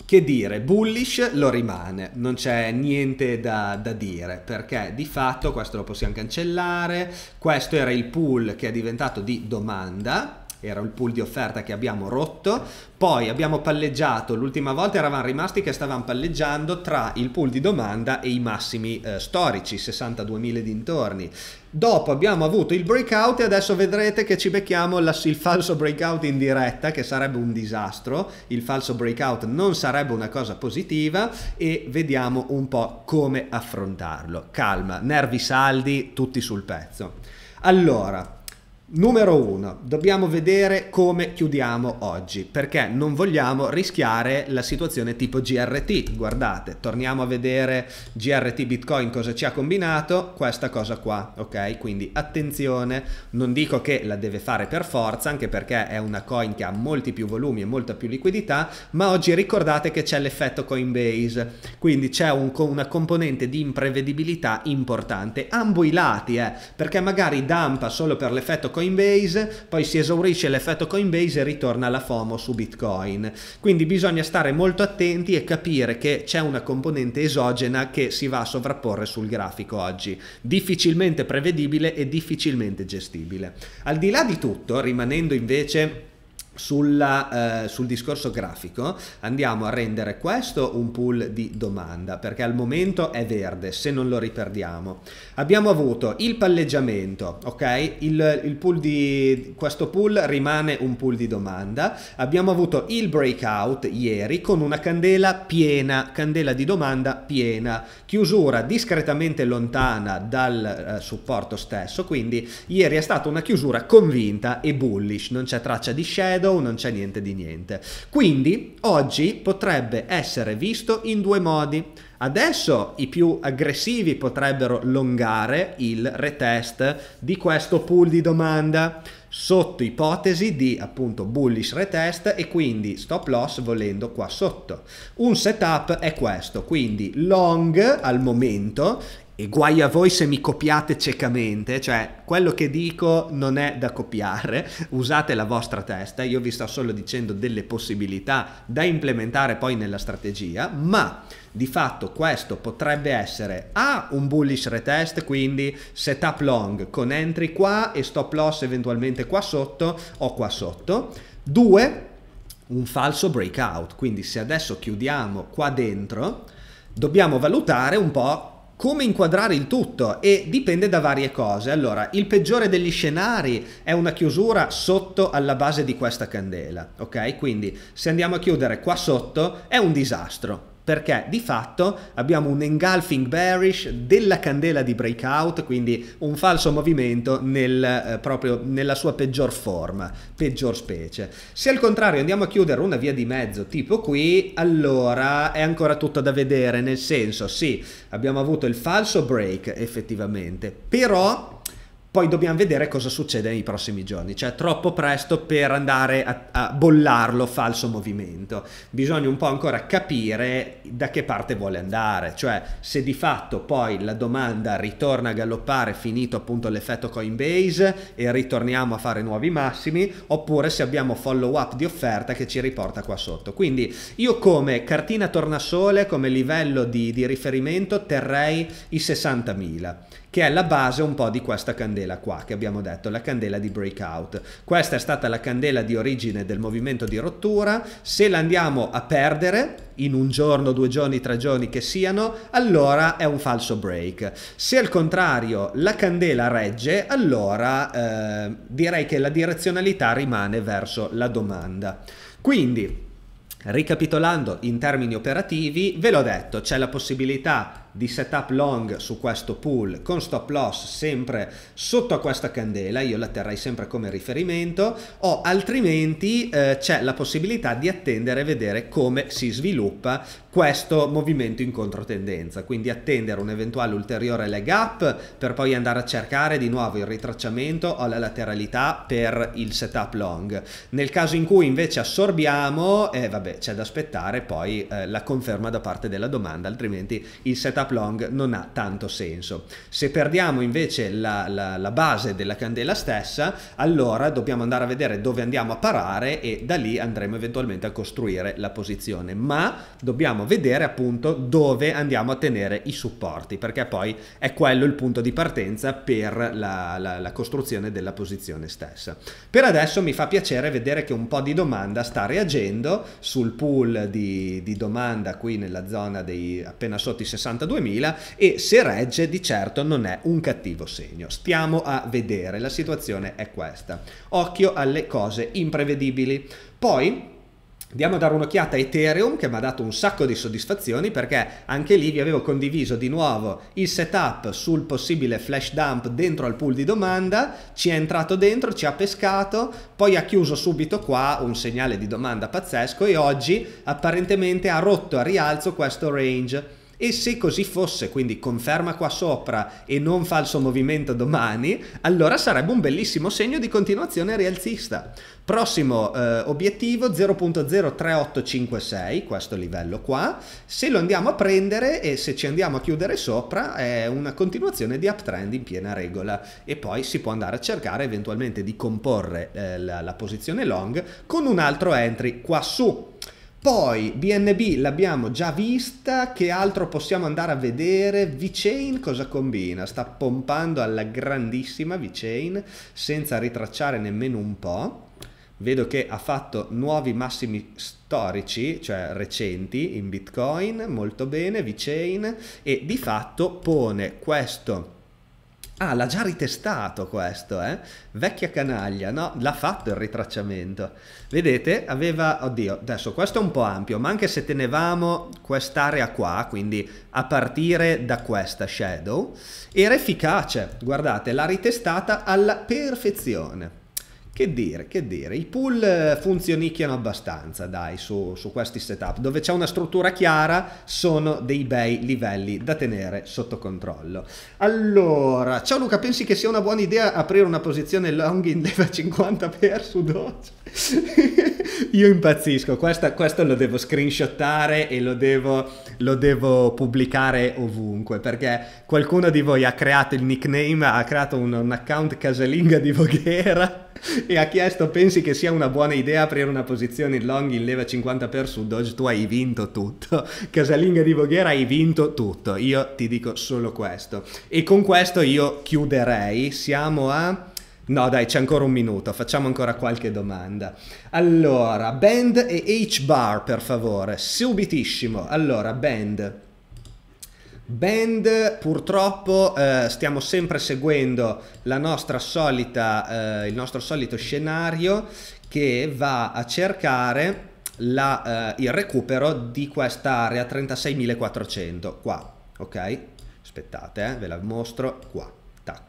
che dire, bullish lo rimane, non c'è niente da, da, dire, perché di fatto questo lo possiamo cancellare, questo era il pool che è diventato di domanda, era il pool di offerta che abbiamo rotto, poi abbiamo palleggiato, l'ultima volta eravamo rimasti che stavamo palleggiando tra il pool di domanda e i massimi eh, storici, 62.000 dintorni. Dopo abbiamo avuto il breakout e adesso vedrete che ci becchiamo la, il falso breakout in diretta che sarebbe un disastro, il falso breakout non sarebbe una cosa positiva e vediamo un po' come affrontarlo. Calma, nervi saldi, tutti sul pezzo. Allora, Numero 1, dobbiamo vedere come chiudiamo oggi, perché non vogliamo rischiare la situazione tipo GRT. Guardate, torniamo a vedere GRT Bitcoin cosa ci ha combinato, questa cosa qua, ok? Quindi attenzione, non dico che la deve fare per forza, anche perché è una coin che ha molti più volumi e molta più liquidità, ma oggi ricordate che c'è l'effetto Coinbase, quindi c'è un, una componente di imprevedibilità importante, ambo i lati, eh, perché magari dampa solo per l'effetto Coinbase, Coinbase, poi si esaurisce l'effetto Coinbase e ritorna la FOMO su Bitcoin. Quindi bisogna stare molto attenti e capire che c'è una componente esogena che si va a sovrapporre sul grafico oggi, difficilmente prevedibile e difficilmente gestibile. Al di là di tutto, rimanendo invece sulla, eh, sul discorso grafico andiamo a rendere questo un pool di domanda perché al momento è verde se non lo riperdiamo abbiamo avuto il palleggiamento ok il, il pool di questo pool rimane un pool di domanda abbiamo avuto il breakout ieri con una candela piena candela di domanda piena chiusura discretamente lontana dal eh, supporto stesso quindi ieri è stata una chiusura convinta e bullish non c'è traccia di shadow Shadow, non c'è niente di niente. Quindi oggi potrebbe essere visto in due modi. Adesso i più aggressivi potrebbero longare il retest di questo pool di domanda sotto ipotesi di appunto bullish retest e quindi stop loss volendo qua sotto. Un setup è questo, quindi long al momento e guai a voi se mi copiate ciecamente, cioè quello che dico non è da copiare, usate la vostra testa, io vi sto solo dicendo delle possibilità da implementare poi nella strategia, ma di fatto questo potrebbe essere A un bullish retest, quindi setup long con entry qua e stop loss eventualmente qua sotto o qua sotto, 2 un falso breakout, quindi se adesso chiudiamo qua dentro dobbiamo valutare un po' come inquadrare il tutto e dipende da varie cose. Allora, il peggiore degli scenari è una chiusura sotto alla base di questa candela, ok? Quindi se andiamo a chiudere qua sotto è un disastro, perché di fatto abbiamo un engulfing bearish della candela di breakout, quindi un falso movimento nel, eh, proprio nella sua peggior forma, peggior specie. Se al contrario andiamo a chiudere una via di mezzo tipo qui, allora è ancora tutto da vedere, nel senso sì, abbiamo avuto il falso break effettivamente, però poi dobbiamo vedere cosa succede nei prossimi giorni, cioè è troppo presto per andare a, a bollarlo falso movimento. Bisogna un po' ancora capire da che parte vuole andare, cioè se di fatto poi la domanda ritorna a galoppare finito appunto l'effetto Coinbase e ritorniamo a fare nuovi massimi, oppure se abbiamo follow up di offerta che ci riporta qua sotto. Quindi io come cartina tornasole, come livello di, di riferimento terrei i 60.000 che è la base un po' di questa candela qua che abbiamo detto, la candela di breakout. Questa è stata la candela di origine del movimento di rottura, se la andiamo a perdere in un giorno, due giorni, tre giorni che siano, allora è un falso break. Se al contrario la candela regge, allora eh, direi che la direzionalità rimane verso la domanda. Quindi, ricapitolando in termini operativi, ve l'ho detto, c'è la possibilità di setup long su questo pool con stop loss sempre sotto a questa candela, io la terrei sempre come riferimento, o altrimenti eh, c'è la possibilità di attendere e vedere come si sviluppa questo movimento in controtendenza, quindi attendere un eventuale ulteriore leg up per poi andare a cercare di nuovo il ritracciamento o la lateralità per il setup long. Nel caso in cui invece assorbiamo, eh, vabbè, c'è da aspettare poi eh, la conferma da parte della domanda, altrimenti il setup tap long non ha tanto senso. Se perdiamo invece la, la, la base della candela stessa, allora dobbiamo andare a vedere dove andiamo a parare e da lì andremo eventualmente a costruire la posizione, ma dobbiamo vedere appunto dove andiamo a tenere i supporti, perché poi è quello il punto di partenza per la, la, la costruzione della posizione stessa. Per adesso mi fa piacere vedere che un po' di domanda sta reagendo sul pool di, di domanda qui nella zona dei appena sotto i 62 2000 e se regge di certo non è un cattivo segno. Stiamo a vedere, la situazione è questa. Occhio alle cose imprevedibili. Poi Andiamo a dare un'occhiata a Ethereum che mi ha dato un sacco di soddisfazioni perché anche lì vi avevo condiviso di nuovo il setup sul possibile flash dump dentro al pool di domanda, ci è entrato dentro, ci ha pescato, poi ha chiuso subito qua un segnale di domanda pazzesco e oggi apparentemente ha rotto a rialzo questo range e se così fosse, quindi conferma qua sopra e non falso movimento domani, allora sarebbe un bellissimo segno di continuazione rialzista. Prossimo eh, obiettivo 0.03856, questo livello qua, se lo andiamo a prendere e se ci andiamo a chiudere sopra è una continuazione di uptrend in piena regola e poi si può andare a cercare eventualmente di comporre eh, la, la posizione long con un altro entry qua su poi BNB l'abbiamo già vista, che altro possiamo andare a vedere? VeChain cosa combina? Sta pompando alla grandissima VeChain senza ritracciare nemmeno un po'. Vedo che ha fatto nuovi massimi storici, cioè recenti, in Bitcoin, molto bene, VeChain, e di fatto pone questo Ah, l'ha già ritestato questo, eh? Vecchia canaglia, no? L'ha fatto il ritracciamento. Vedete, aveva... Oddio, adesso questo è un po' ampio, ma anche se tenevamo quest'area qua, quindi a partire da questa shadow, era efficace. Guardate, l'ha ritestata alla perfezione. Che dire, che dire, i pool eh, funzionicchiano abbastanza, dai, su, su questi setup. Dove c'è una struttura chiara sono dei bei livelli da tenere sotto controllo. Allora, ciao Luca, pensi che sia una buona idea aprire una posizione long in leva 50 per su Doge? Io impazzisco, Questa, questo lo devo screenshottare e lo devo, lo devo, pubblicare ovunque, perché qualcuno di voi ha creato il nickname, ha creato un, un account casalinga di Voghera e ha chiesto pensi che sia una buona idea aprire una posizione in long in leva 50 per su Doge tu hai vinto tutto casalinga di Voghera hai vinto tutto io ti dico solo questo e con questo io chiuderei siamo a No dai, c'è ancora un minuto, facciamo ancora qualche domanda. Allora, band e H-bar per favore, subitissimo. Allora, band. Band purtroppo eh, stiamo sempre seguendo la nostra solita, eh, il nostro solito scenario che va a cercare la, eh, il recupero di quest'area 36400 qua, ok? Aspettate, eh, ve la mostro qua, tac.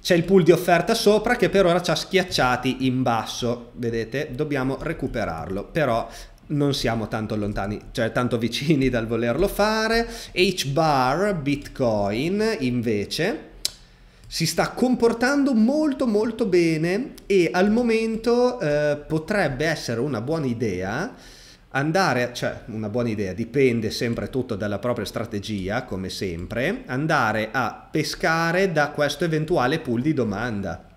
C'è il pool di offerta sopra che per ora ci ha schiacciati in basso, vedete? Dobbiamo recuperarlo, però non siamo tanto lontani, cioè tanto vicini dal volerlo fare. HBAR, Bitcoin, invece, si sta comportando molto molto bene e al momento eh, potrebbe essere una buona idea andare, cioè una buona idea, dipende sempre tutto dalla propria strategia, come sempre, andare a pescare da questo eventuale pool di domanda.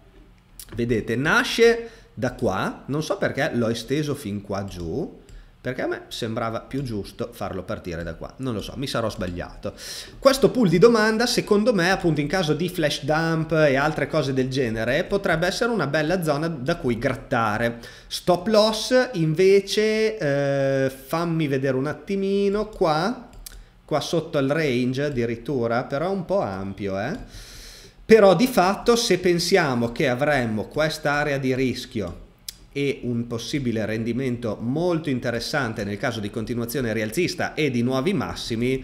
Vedete, nasce da qua, non so perché l'ho esteso fin qua giù, perché a me sembrava più giusto farlo partire da qua, non lo so, mi sarò sbagliato. Questo pool di domanda secondo me appunto in caso di flash dump e altre cose del genere potrebbe essere una bella zona da cui grattare. Stop loss invece eh, fammi vedere un attimino qua, qua sotto al range addirittura, però un po' ampio eh. Però di fatto se pensiamo che avremmo quest'area di rischio e un possibile rendimento molto interessante nel caso di continuazione rialzista e di nuovi massimi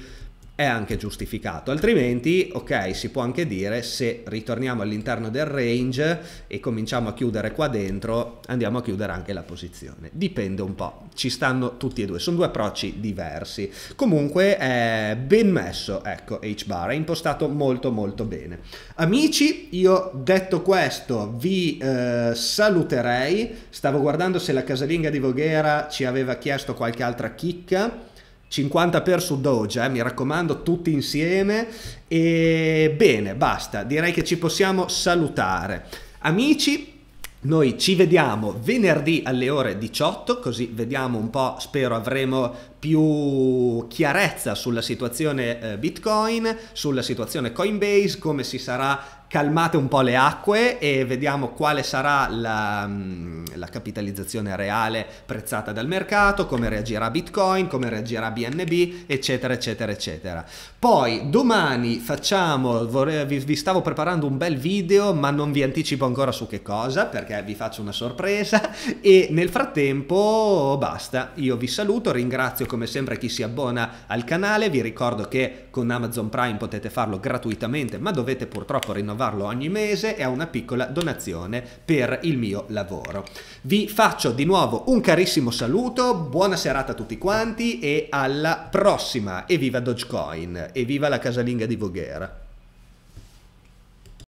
è anche giustificato, altrimenti ok si può anche dire se ritorniamo all'interno del range e cominciamo a chiudere qua dentro andiamo a chiudere anche la posizione, dipende un po', ci stanno tutti e due, sono due approcci diversi, comunque è ben messo ecco H-bar, è impostato molto molto bene. Amici io detto questo vi eh, saluterei, stavo guardando se la casalinga di Voghera ci aveva chiesto qualche altra chicca, 50 per su Doge, eh, mi raccomando, tutti insieme. E bene, basta, direi che ci possiamo salutare. Amici, noi ci vediamo venerdì alle ore 18, così vediamo un po', spero avremo più chiarezza sulla situazione eh, Bitcoin, sulla situazione Coinbase, come si sarà calmate un po' le acque e vediamo quale sarà la, mm, la, capitalizzazione reale prezzata dal mercato, come reagirà Bitcoin, come reagirà BNB, eccetera, eccetera, eccetera. Poi domani facciamo, vorrei, vi, vi, stavo preparando un bel video, ma non vi anticipo ancora su che cosa, perché vi faccio una sorpresa e nel frattempo basta, io vi saluto, ringrazio come sempre chi si abbona al canale, vi ricordo che con Amazon Prime potete farlo gratuitamente, ma dovete purtroppo rinnovare rinnovarlo ogni mese e a una piccola donazione per il mio lavoro. Vi faccio di nuovo un carissimo saluto, buona serata a tutti quanti e alla prossima. Evviva Dogecoin, evviva la casalinga di Voghera.